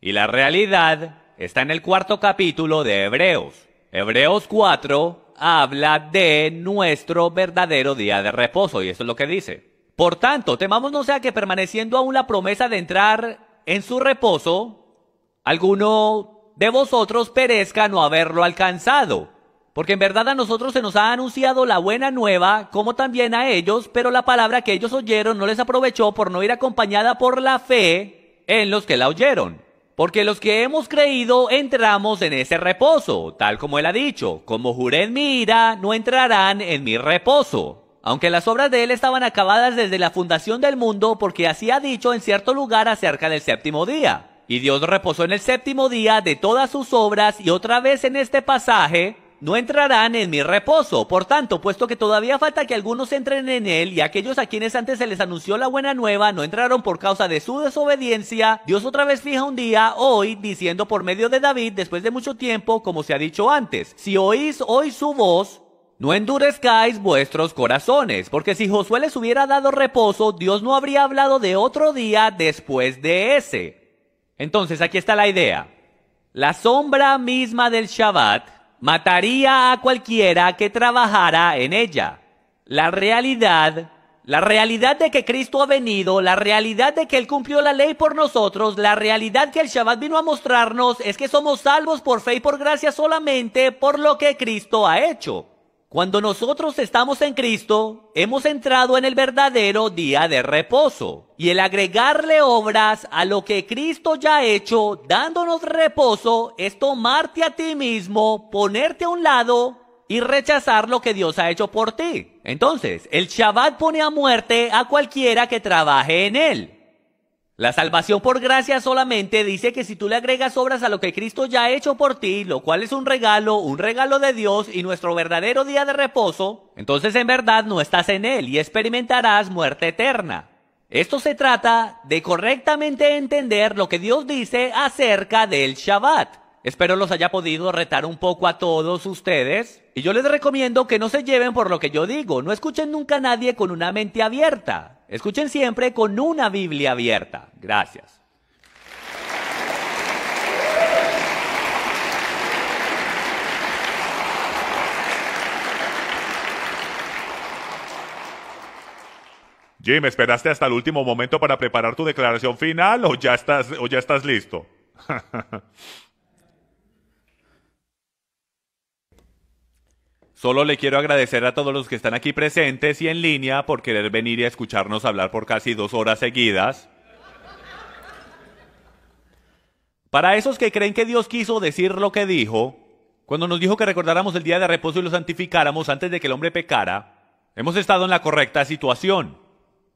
Y la realidad está en el cuarto capítulo de Hebreos. Hebreos 4 habla de nuestro verdadero día de reposo, y eso es lo que dice. Por tanto, temamos no sea que permaneciendo aún la promesa de entrar en su reposo, alguno de vosotros perezca no haberlo alcanzado. Porque en verdad a nosotros se nos ha anunciado la buena nueva, como también a ellos, pero la palabra que ellos oyeron no les aprovechó por no ir acompañada por la fe en los que la oyeron. Porque los que hemos creído entramos en ese reposo, tal como él ha dicho, como juré en mi ira, no entrarán en mi reposo aunque las obras de él estaban acabadas desde la fundación del mundo porque así ha dicho en cierto lugar acerca del séptimo día. Y Dios reposó en el séptimo día de todas sus obras y otra vez en este pasaje, no entrarán en mi reposo. Por tanto, puesto que todavía falta que algunos entren en él y aquellos a quienes antes se les anunció la buena nueva no entraron por causa de su desobediencia, Dios otra vez fija un día, hoy, diciendo por medio de David, después de mucho tiempo, como se ha dicho antes, si oís hoy su voz, no endurezcáis vuestros corazones, porque si Josué les hubiera dado reposo, Dios no habría hablado de otro día después de ese. Entonces, aquí está la idea. La sombra misma del Shabbat mataría a cualquiera que trabajara en ella. La realidad la realidad de que Cristo ha venido, la realidad de que Él cumplió la ley por nosotros, la realidad que el Shabbat vino a mostrarnos es que somos salvos por fe y por gracia solamente por lo que Cristo ha hecho. Cuando nosotros estamos en Cristo, hemos entrado en el verdadero día de reposo. Y el agregarle obras a lo que Cristo ya ha hecho, dándonos reposo, es tomarte a ti mismo, ponerte a un lado y rechazar lo que Dios ha hecho por ti. Entonces, el Shabbat pone a muerte a cualquiera que trabaje en él. La salvación por gracia solamente dice que si tú le agregas obras a lo que Cristo ya ha hecho por ti, lo cual es un regalo, un regalo de Dios y nuestro verdadero día de reposo, entonces en verdad no estás en Él y experimentarás muerte eterna. Esto se trata de correctamente entender lo que Dios dice acerca del Shabbat. Espero los haya podido retar un poco a todos ustedes. Y yo les recomiendo que no se lleven por lo que yo digo. No escuchen nunca a nadie con una mente abierta. Escuchen siempre con una Biblia abierta. Gracias. Jim, ¿esperaste hasta el último momento para preparar tu declaración final o ya estás, o ya estás listo? [LAUGHS] Solo le quiero agradecer a todos los que están aquí presentes y en línea por querer venir y escucharnos hablar por casi dos horas seguidas. Para esos que creen que Dios quiso decir lo que dijo, cuando nos dijo que recordáramos el día de reposo y lo santificáramos antes de que el hombre pecara, hemos estado en la correcta situación,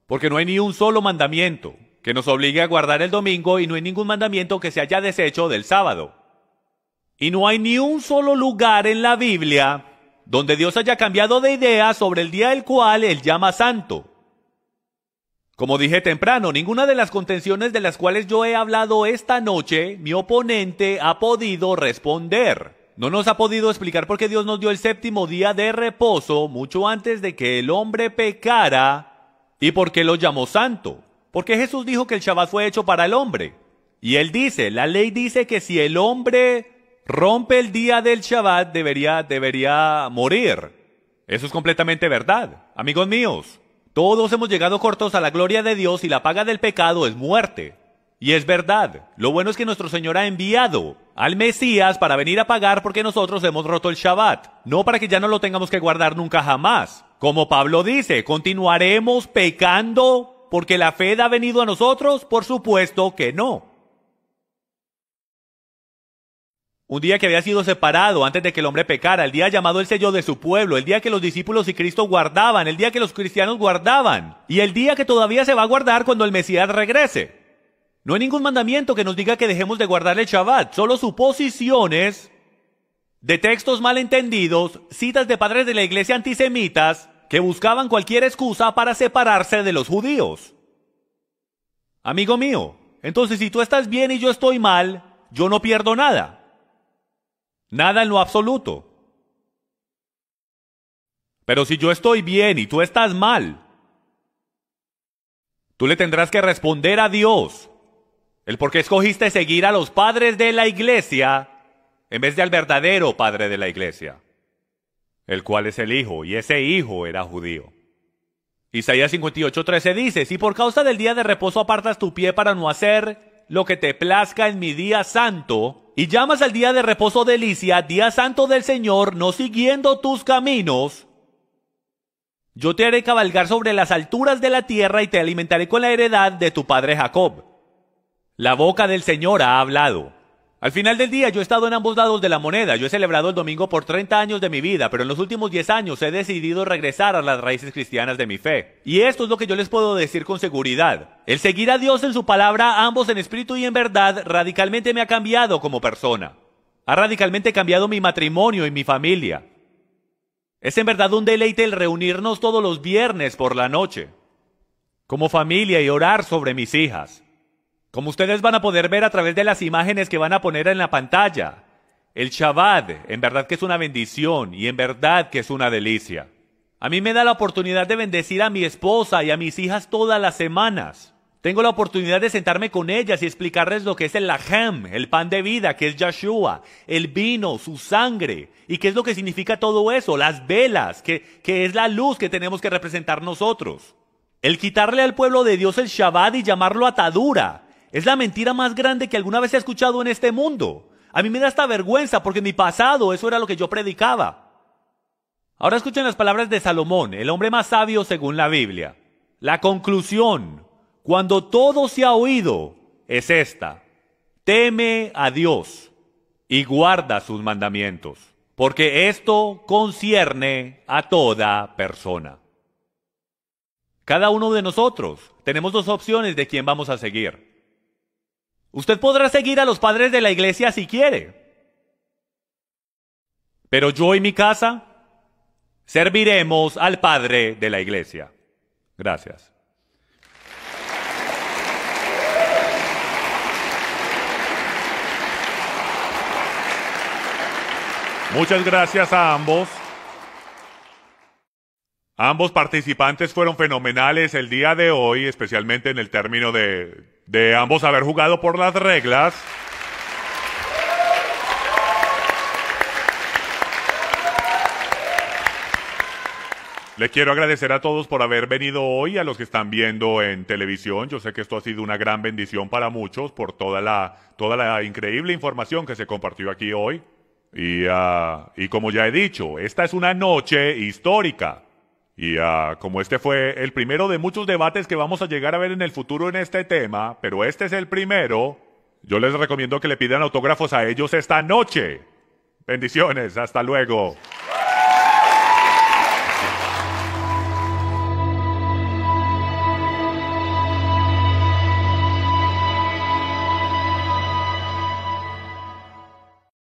porque no hay ni un solo mandamiento que nos obligue a guardar el domingo y no hay ningún mandamiento que se haya deshecho del sábado. Y no hay ni un solo lugar en la Biblia donde Dios haya cambiado de idea sobre el día el cual Él llama santo. Como dije temprano, ninguna de las contenciones de las cuales yo he hablado esta noche, mi oponente ha podido responder. No nos ha podido explicar por qué Dios nos dio el séptimo día de reposo mucho antes de que el hombre pecara y por qué lo llamó santo. Porque Jesús dijo que el Shabbat fue hecho para el hombre. Y él dice, la ley dice que si el hombre rompe el día del Shabbat debería, debería morir. Eso es completamente verdad. Amigos míos, todos hemos llegado cortos a la gloria de Dios y la paga del pecado es muerte. Y es verdad. Lo bueno es que nuestro Señor ha enviado al Mesías para venir a pagar porque nosotros hemos roto el Shabbat. No para que ya no lo tengamos que guardar nunca jamás. Como Pablo dice, continuaremos pecando porque la fe ha venido a nosotros. Por supuesto que no. Un día que había sido separado antes de que el hombre pecara, el día llamado el sello de su pueblo, el día que los discípulos y Cristo guardaban, el día que los cristianos guardaban, y el día que todavía se va a guardar cuando el Mesías regrese. No hay ningún mandamiento que nos diga que dejemos de guardar el Shabbat, solo suposiciones de textos malentendidos, citas de padres de la iglesia antisemitas que buscaban cualquier excusa para separarse de los judíos. Amigo mío, entonces si tú estás bien y yo estoy mal, yo no pierdo nada. Nada en lo absoluto. Pero si yo estoy bien y tú estás mal, tú le tendrás que responder a Dios el por qué escogiste seguir a los padres de la iglesia en vez de al verdadero padre de la iglesia, el cual es el hijo, y ese hijo era judío. Isaías 58:13 dice, si por causa del día de reposo apartas tu pie para no hacer lo que te plazca en mi día santo, y llamas al día de reposo delicia, día santo del Señor, no siguiendo tus caminos, yo te haré cabalgar sobre las alturas de la tierra y te alimentaré con la heredad de tu padre Jacob. La boca del Señor ha hablado. Al final del día yo he estado en ambos lados de la moneda, yo he celebrado el domingo por 30 años de mi vida, pero en los últimos 10 años he decidido regresar a las raíces cristianas de mi fe. Y esto es lo que yo les puedo decir con seguridad. El seguir a Dios en su palabra, ambos en espíritu y en verdad, radicalmente me ha cambiado como persona. Ha radicalmente cambiado mi matrimonio y mi familia. Es en verdad un deleite el reunirnos todos los viernes por la noche, como familia y orar sobre mis hijas. Como ustedes van a poder ver a través de las imágenes que van a poner en la pantalla, el Shabbat en verdad que es una bendición y en verdad que es una delicia. A mí me da la oportunidad de bendecir a mi esposa y a mis hijas todas las semanas. Tengo la oportunidad de sentarme con ellas y explicarles lo que es el lahem, el pan de vida, que es Yeshua, el vino, su sangre, y qué es lo que significa todo eso, las velas, que es la luz que tenemos que representar nosotros. El quitarle al pueblo de Dios el Shabbat y llamarlo atadura, es la mentira más grande que alguna vez he escuchado en este mundo. A mí me da hasta vergüenza porque en mi pasado eso era lo que yo predicaba. Ahora escuchen las palabras de Salomón, el hombre más sabio según la Biblia. La conclusión, cuando todo se ha oído, es esta. Teme a Dios y guarda sus mandamientos, porque esto concierne a toda persona. Cada uno de nosotros tenemos dos opciones de quién vamos a seguir. Usted podrá seguir a los padres de la iglesia si quiere. Pero yo y mi casa serviremos al Padre de la iglesia. Gracias. Muchas gracias a ambos. Ambos participantes fueron fenomenales el día de hoy, especialmente en el término de de ambos haber jugado por las reglas. Les quiero agradecer a todos por haber venido hoy, a los que están viendo en televisión. Yo sé que esto ha sido una gran bendición para muchos por toda la, toda la increíble información que se compartió aquí hoy. Y, ah, y como ya he dicho, esta es una noche histórica. Y ah, como este fue el primero de muchos debates que vamos a llegar a ver en el futuro en este tema, pero este es el primero, yo les recomiendo que le pidan autógrafos a ellos esta noche. Bendiciones, hasta luego.